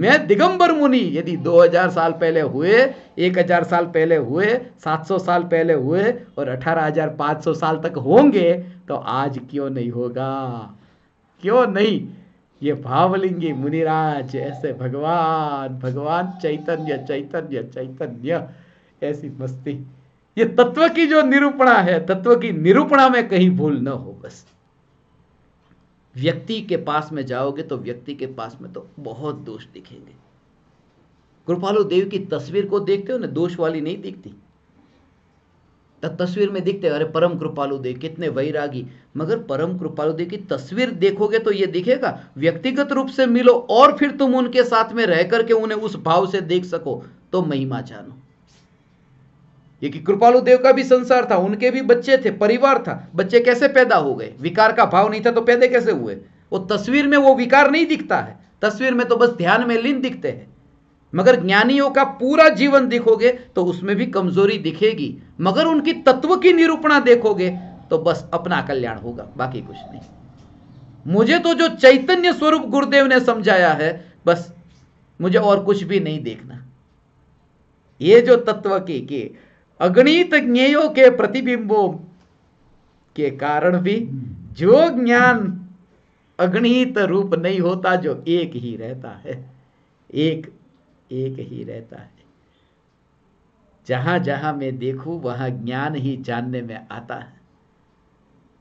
मैं दिगंबर मुनि यदि 2000 साल पहले हुए 1000 साल पहले हुए 700 साल पहले हुए और 18500 साल तक होंगे तो आज क्यों नहीं होगा क्यों नहीं ये भाव लेंगे मुनिराज ऐसे भगवान भगवान चैतन्य चैतन्य चैतन्य ऐसी मस्ती ये तत्व की जो निरूपणा है तत्व की निरूपणा में कहीं भूल न हो बस व्यक्ति के पास में जाओगे तो व्यक्ति के पास में तो बहुत दोष दिखेंगे कृपालु देव की तस्वीर को देखते हो ना दोष वाली नहीं दिखती तब तस्वीर में दिखते अरे परम कृपालु देव कितने वैरागी मगर परम कृपालु देव की तस्वीर देखोगे तो ये दिखेगा व्यक्तिगत रूप से मिलो और फिर तुम उनके साथ में रह करके उन्हें उस भाव से देख सको तो महिमा जानो ये कि कृपालु देव का भी संसार था उनके भी बच्चे थे परिवार था बच्चे कैसे पैदा हो गए विकार का भाव नहीं था तो पैदे कैसे हुए वो तस्वीर में वो विकार नहीं दिखता है तस्वीर में तो बस ध्यान में लीन दिखते हैं मगर ज्ञानियों का पूरा जीवन दिखोगे तो उसमें भी कमजोरी दिखेगी मगर उनकी तत्व की निरूपणा देखोगे तो बस अपना कल्याण होगा बाकी कुछ नहीं मुझे तो जो चैतन्य स्वरूप गुरुदेव ने समझाया है बस मुझे और कुछ भी नहीं देखना ये जो तत्व की, की अगणित ज्ञेयों के प्रतिबिंबों के कारण भी जो ज्ञान अगणित रूप नहीं होता जो एक ही रहता है एक एक ही रहता है जहां जहां मैं देखूं वहां ज्ञान ही जानने में आता है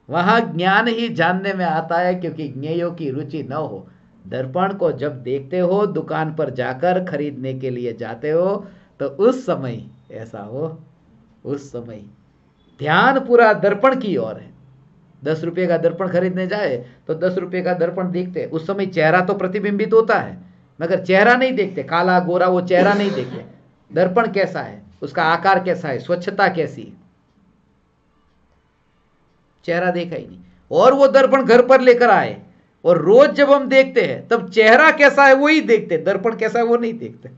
वहां ज्ञान ही जानने में आता है क्योंकि ज्ञेयों की रुचि न हो दर्पण को जब देखते हो दुकान पर जाकर खरीदने के लिए जाते हो तो उस समय ऐसा हो उस समय ध्यान पूरा दर्पण की ओर है दस रुपये का दर्पण खरीदने जाए तो दस रुपये का दर्पण देखते उस समय चेहरा तो प्रतिबिंबित होता है मगर चेहरा नहीं देखते काला गोरा वो चेहरा नहीं देखते दर्पण कैसा है उसका आकार कैसा है स्वच्छता कैसी है चेहरा देखा ही नहीं और वो दर्पण घर पर लेकर आए और रोज जब हम देखते हैं तब चेहरा कैसा है वो ही देखते दर्पण कैसा है वो नहीं देखते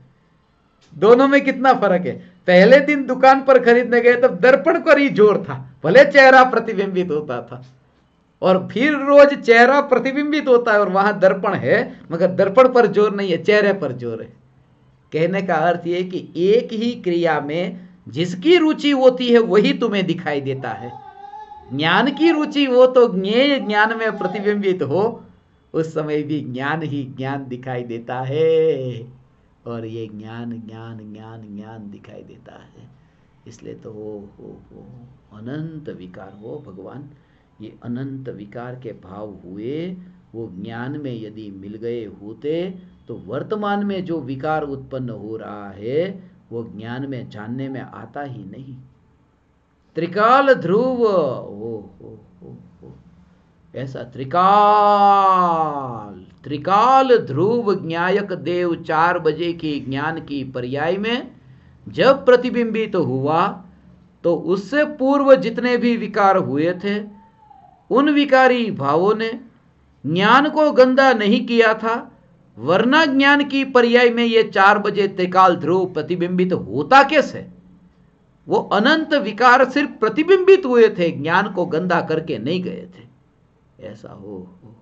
दोनों में कितना फर्क है पहले दिन दुकान पर खरीदने गए तब दर्पण पर ही जोर था भले चेहरा प्रतिबिंबित होता था और फिर रोज चेहरा प्रतिबिंबित होता है और वहां दर्पण है मगर दर्पण पर जोर नहीं है चेहरे पर जोर है कहने का अर्थ यह कि एक ही क्रिया में जिसकी रुचि होती है वही तुम्हें दिखाई देता है ज्ञान की रुचि हो तो ज्ञेय ज्ञान में प्रतिबिंबित हो उस समय भी ज्ञान ही ज्ञान दिखाई देता है और ये ज्ञान ज्ञान ज्ञान ज्ञान दिखाई देता है इसलिए तो वो हो हो अनंत विकार हो भगवान ये अनंत विकार के भाव हुए वो ज्ञान में यदि मिल गए होते तो वर्तमान में जो विकार उत्पन्न हो रहा है वो ज्ञान में जानने में आता ही नहीं त्रिकाल ध्रुव ओ हो हो हो ऐसा त्रिकाल त्रिकाल ध्रुव ज्ञायक देव चार बजे की ज्ञान की पर्याय में जब प्रतिबिंबित तो हुआ तो उससे पूर्व जितने भी विकार हुए थे उन विकारी भावों ने ज्ञान को गंदा नहीं किया था वरना ज्ञान की पर्याय में यह चार बजे त्रिकाल ध्रुव प्रतिबिंबित तो होता कैसे वो अनंत विकार सिर्फ प्रतिबिंबित हुए थे ज्ञान को गंदा करके नहीं गए थे ऐसा हो, हो।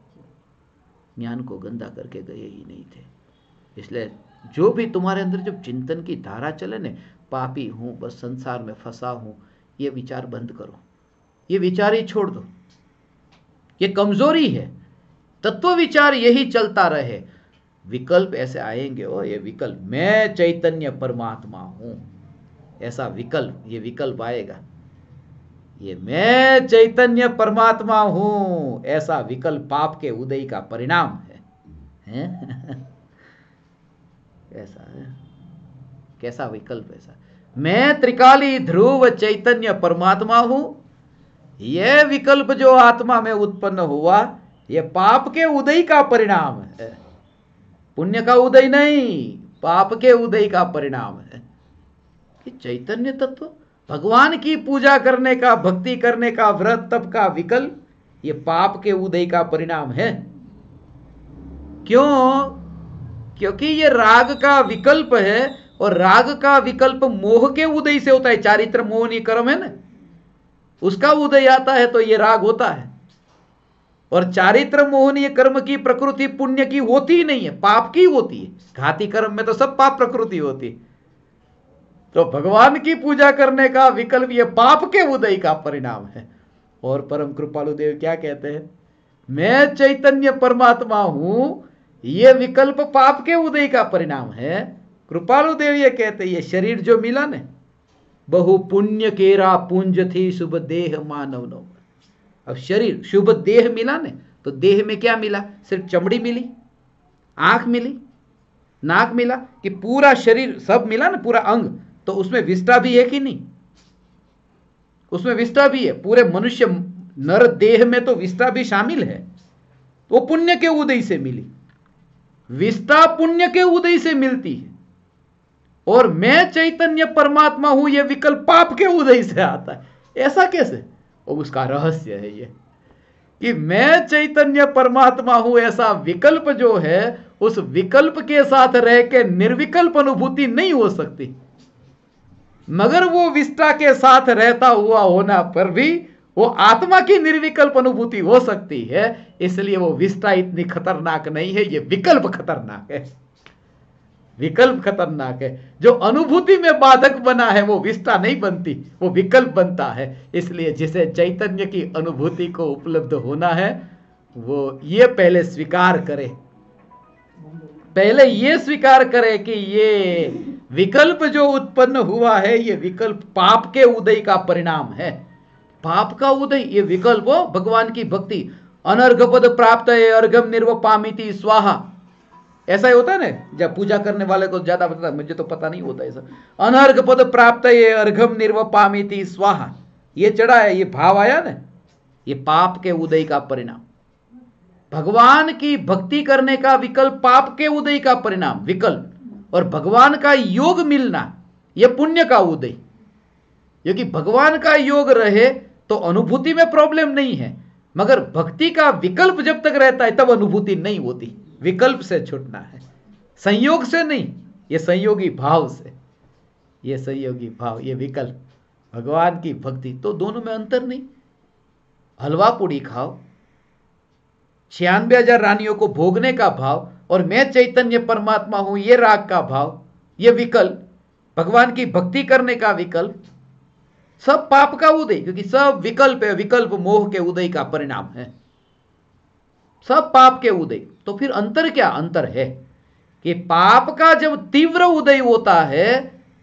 ज्ञान को गंदा करके गए ही नहीं थे इसलिए जो भी तुम्हारे अंदर जब चिंतन की धारा चले न पापी हूं बस संसार में फंसा हूं ये विचार बंद करो ये विचार ही छोड़ दो ये कमजोरी है तत्व विचार यही चलता रहे विकल्प ऐसे आएंगे ओ ये विकल्प मैं चैतन्य परमात्मा हूं ऐसा विकल्प ये विकल्प आएगा ये मैं चैतन्य परमात्मा हूं ऐसा विकल्प पाप के उदय का परिणाम है, ऐसा है कैसा विकल्प ऐसा मैं त्रिकाली ध्रुव चैतन्य परमात्मा हूं यह विकल्प जो आत्मा में उत्पन्न हुआ यह पाप के उदय का परिणाम है पुण्य का उदय नहीं पाप के उदय का परिणाम है कि चैतन्य तत्व भगवान की पूजा करने का भक्ति करने का व्रत तप का विकल्प ये पाप के उदय का परिणाम है क्यों क्योंकि ये राग का विकल्प है और राग का विकल्प मोह के उदय से होता है चारित्र मोहनी कर्म है ना उसका उदय आता है तो ये राग होता है और चारित्र मोहनीय कर्म की प्रकृति पुण्य की होती ही नहीं है पाप की होती है घाती कर्म में तो सब पाप प्रकृति होती है तो भगवान की पूजा करने का विकल्प ये पाप के उदय का परिणाम है और परम कृपालु देव क्या कहते हैं मैं चैतन्य परमात्मा हूं ये विकल्प पाप के उदय का परिणाम है कृपालु देव ये कहते ये शरीर जो मिला न बहु पुण्य केरा पुंज थी शुभ देह मानव नव अब शरीर शुभ देह मिला न तो देह में क्या मिला सिर्फ चमड़ी मिली आंख मिली नाक मिला कि पूरा शरीर सब मिला ना पूरा अंग तो उसमें विस्टा भी है कि नहीं उसमें विस्टा भी है पूरे मनुष्य नर देह में तो विस्टा भी शामिल है वो पुण्य के उदय से मिली विस्टा पुण्य के उदय से मिलती है और मैं चैतन्य परमात्मा हूं यह विकल्प पाप के उदय से आता है ऐसा कैसे और उसका रहस्य है यह कि मैं चैतन्य परमात्मा हूं ऐसा विकल्प जो है उस विकल्प के साथ रह के निर्विकल्प अनुभूति नहीं हो सकती मगर वो विष्टा के साथ रहता हुआ होना पर भी वो आत्मा की निर्विकल्प अनुभूति हो सकती है इसलिए वो विष्टा इतनी खतरनाक नहीं है ये विकल्प खतरनाक है विकल्प खतरनाक है जो अनुभूति में बाधक बना है वो विष्टा नहीं बनती वो विकल्प बनता है इसलिए जिसे चैतन्य की अनुभूति को उपलब्ध होना है वो ये पहले स्वीकार करे पहले ये स्वीकार करे कि ये विकल्प जो उत्पन्न हुआ है ये विकल्प पाप के उदय का परिणाम है पाप का उदय ये विकल्प भगवान की भक्ति अनर्घ पद प्राप्त है अर्घम निर्वपामिति स्वाहा ऐसा ही होता है ना जब पूजा करने वाले को ज्यादा पता मुझे तो पता नहीं होता ऐसा अनर्घ पद प्राप्त है अर्घम निर्वपामिति स्वाहा ये चढ़ा है ये भाव आया ना ये पाप के उदय का परिणाम भगवान की भक्ति करने का विकल्प पाप के उदय का परिणाम विकल्प और भगवान का योग मिलना यह पुण्य का उदय क्योंकि भगवान का योग रहे तो अनुभूति में प्रॉब्लम नहीं है मगर भक्ति का विकल्प जब तक रहता है तब अनुभूति नहीं होती विकल्प से छुटना है संयोग से नहीं ये संयोगी भाव से ये संयोगी भाव ये विकल्प भगवान की भक्ति तो दोनों में अंतर नहीं हलवा पूड़ी खाओ छियानबे हजार रानियों को भोगने का भाव और मैं चैतन्य परमात्मा हूं ये राग का भाव ये विकल्प भगवान की भक्ति करने का विकल्प सब पाप का उदय क्योंकि सब विकल्प है विकल्प मोह के उदय का परिणाम है सब पाप के उदय तो फिर अंतर क्या अंतर है कि पाप का जब तीव्र उदय होता है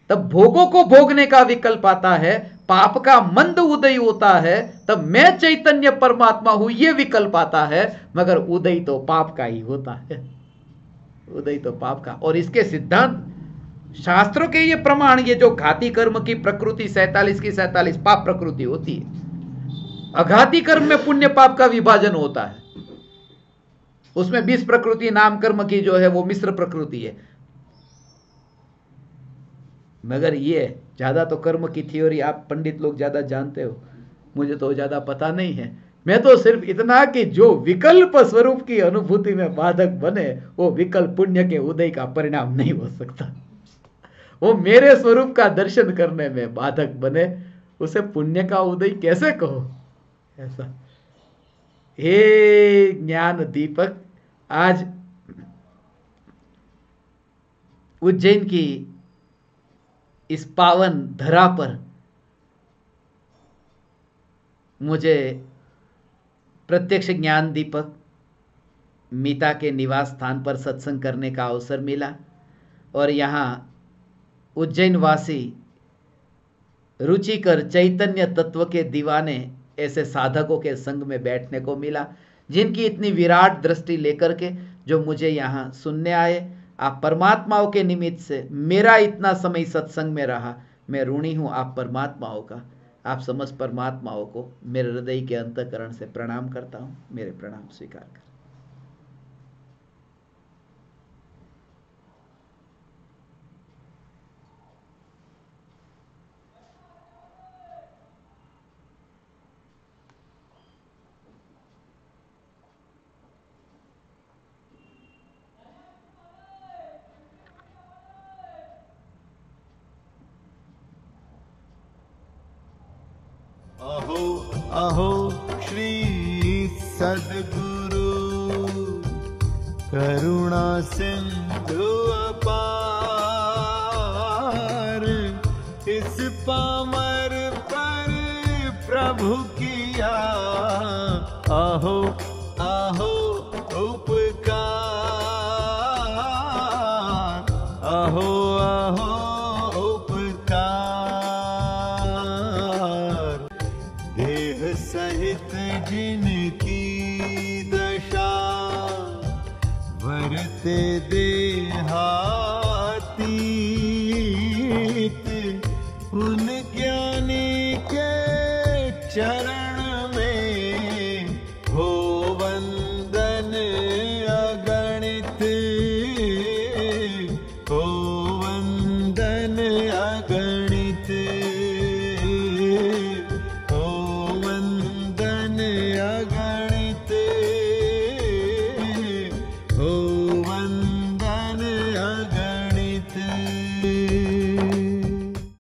तब भोगों को भोगने का विकल्प आता है पाप का मंद उदय होता है तब मैं चैतन्य परमात्मा हूं यह विकल्प आता है मगर उदय तो पाप का ही होता है उदय तो पाप का और इसके सिद्धांत शास्त्रों के ये प्रमाण ये जो घाती कर्म की प्रकृति सैतालीस की सैतालीस पाप प्रकृति होती है अघाती कर्म में पुण्य पाप का विभाजन होता है उसमें बीस प्रकृति नाम कर्म की जो है वो मिश्र प्रकृति है मगर ये ज्यादा तो कर्म की थ्योरी आप पंडित लोग ज्यादा जानते हो मुझे तो ज्यादा पता नहीं है मैं तो सिर्फ इतना कि जो विकल्प स्वरूप की अनुभूति में बाधक बने वो विकल्प पुण्य के उदय का परिणाम नहीं हो सकता वो मेरे स्वरूप का दर्शन करने में बाधक बने उसे पुण्य का उदय कैसे कहो ऐसा हे ज्ञान दीपक आज उज्जैन की इस पावन धरा पर मुझे प्रत्यक्ष ज्ञान दीपक मीता के निवास स्थान पर सत्संग करने का अवसर मिला और यहाँ उज्जैनवासी रुचिकर चैतन्य तत्व के दीवाने ऐसे साधकों के संग में बैठने को मिला जिनकी इतनी विराट दृष्टि लेकर के जो मुझे यहाँ सुनने आए आप परमात्माओं के निमित्त से मेरा इतना समय सत्संग में रहा मैं ऋणी हूँ आप परमात्माओं का आप समस्त परमात्माओं को मेरे हृदय के अंतकरण से प्रणाम करता हूँ मेरे प्रणाम स्वीकार कर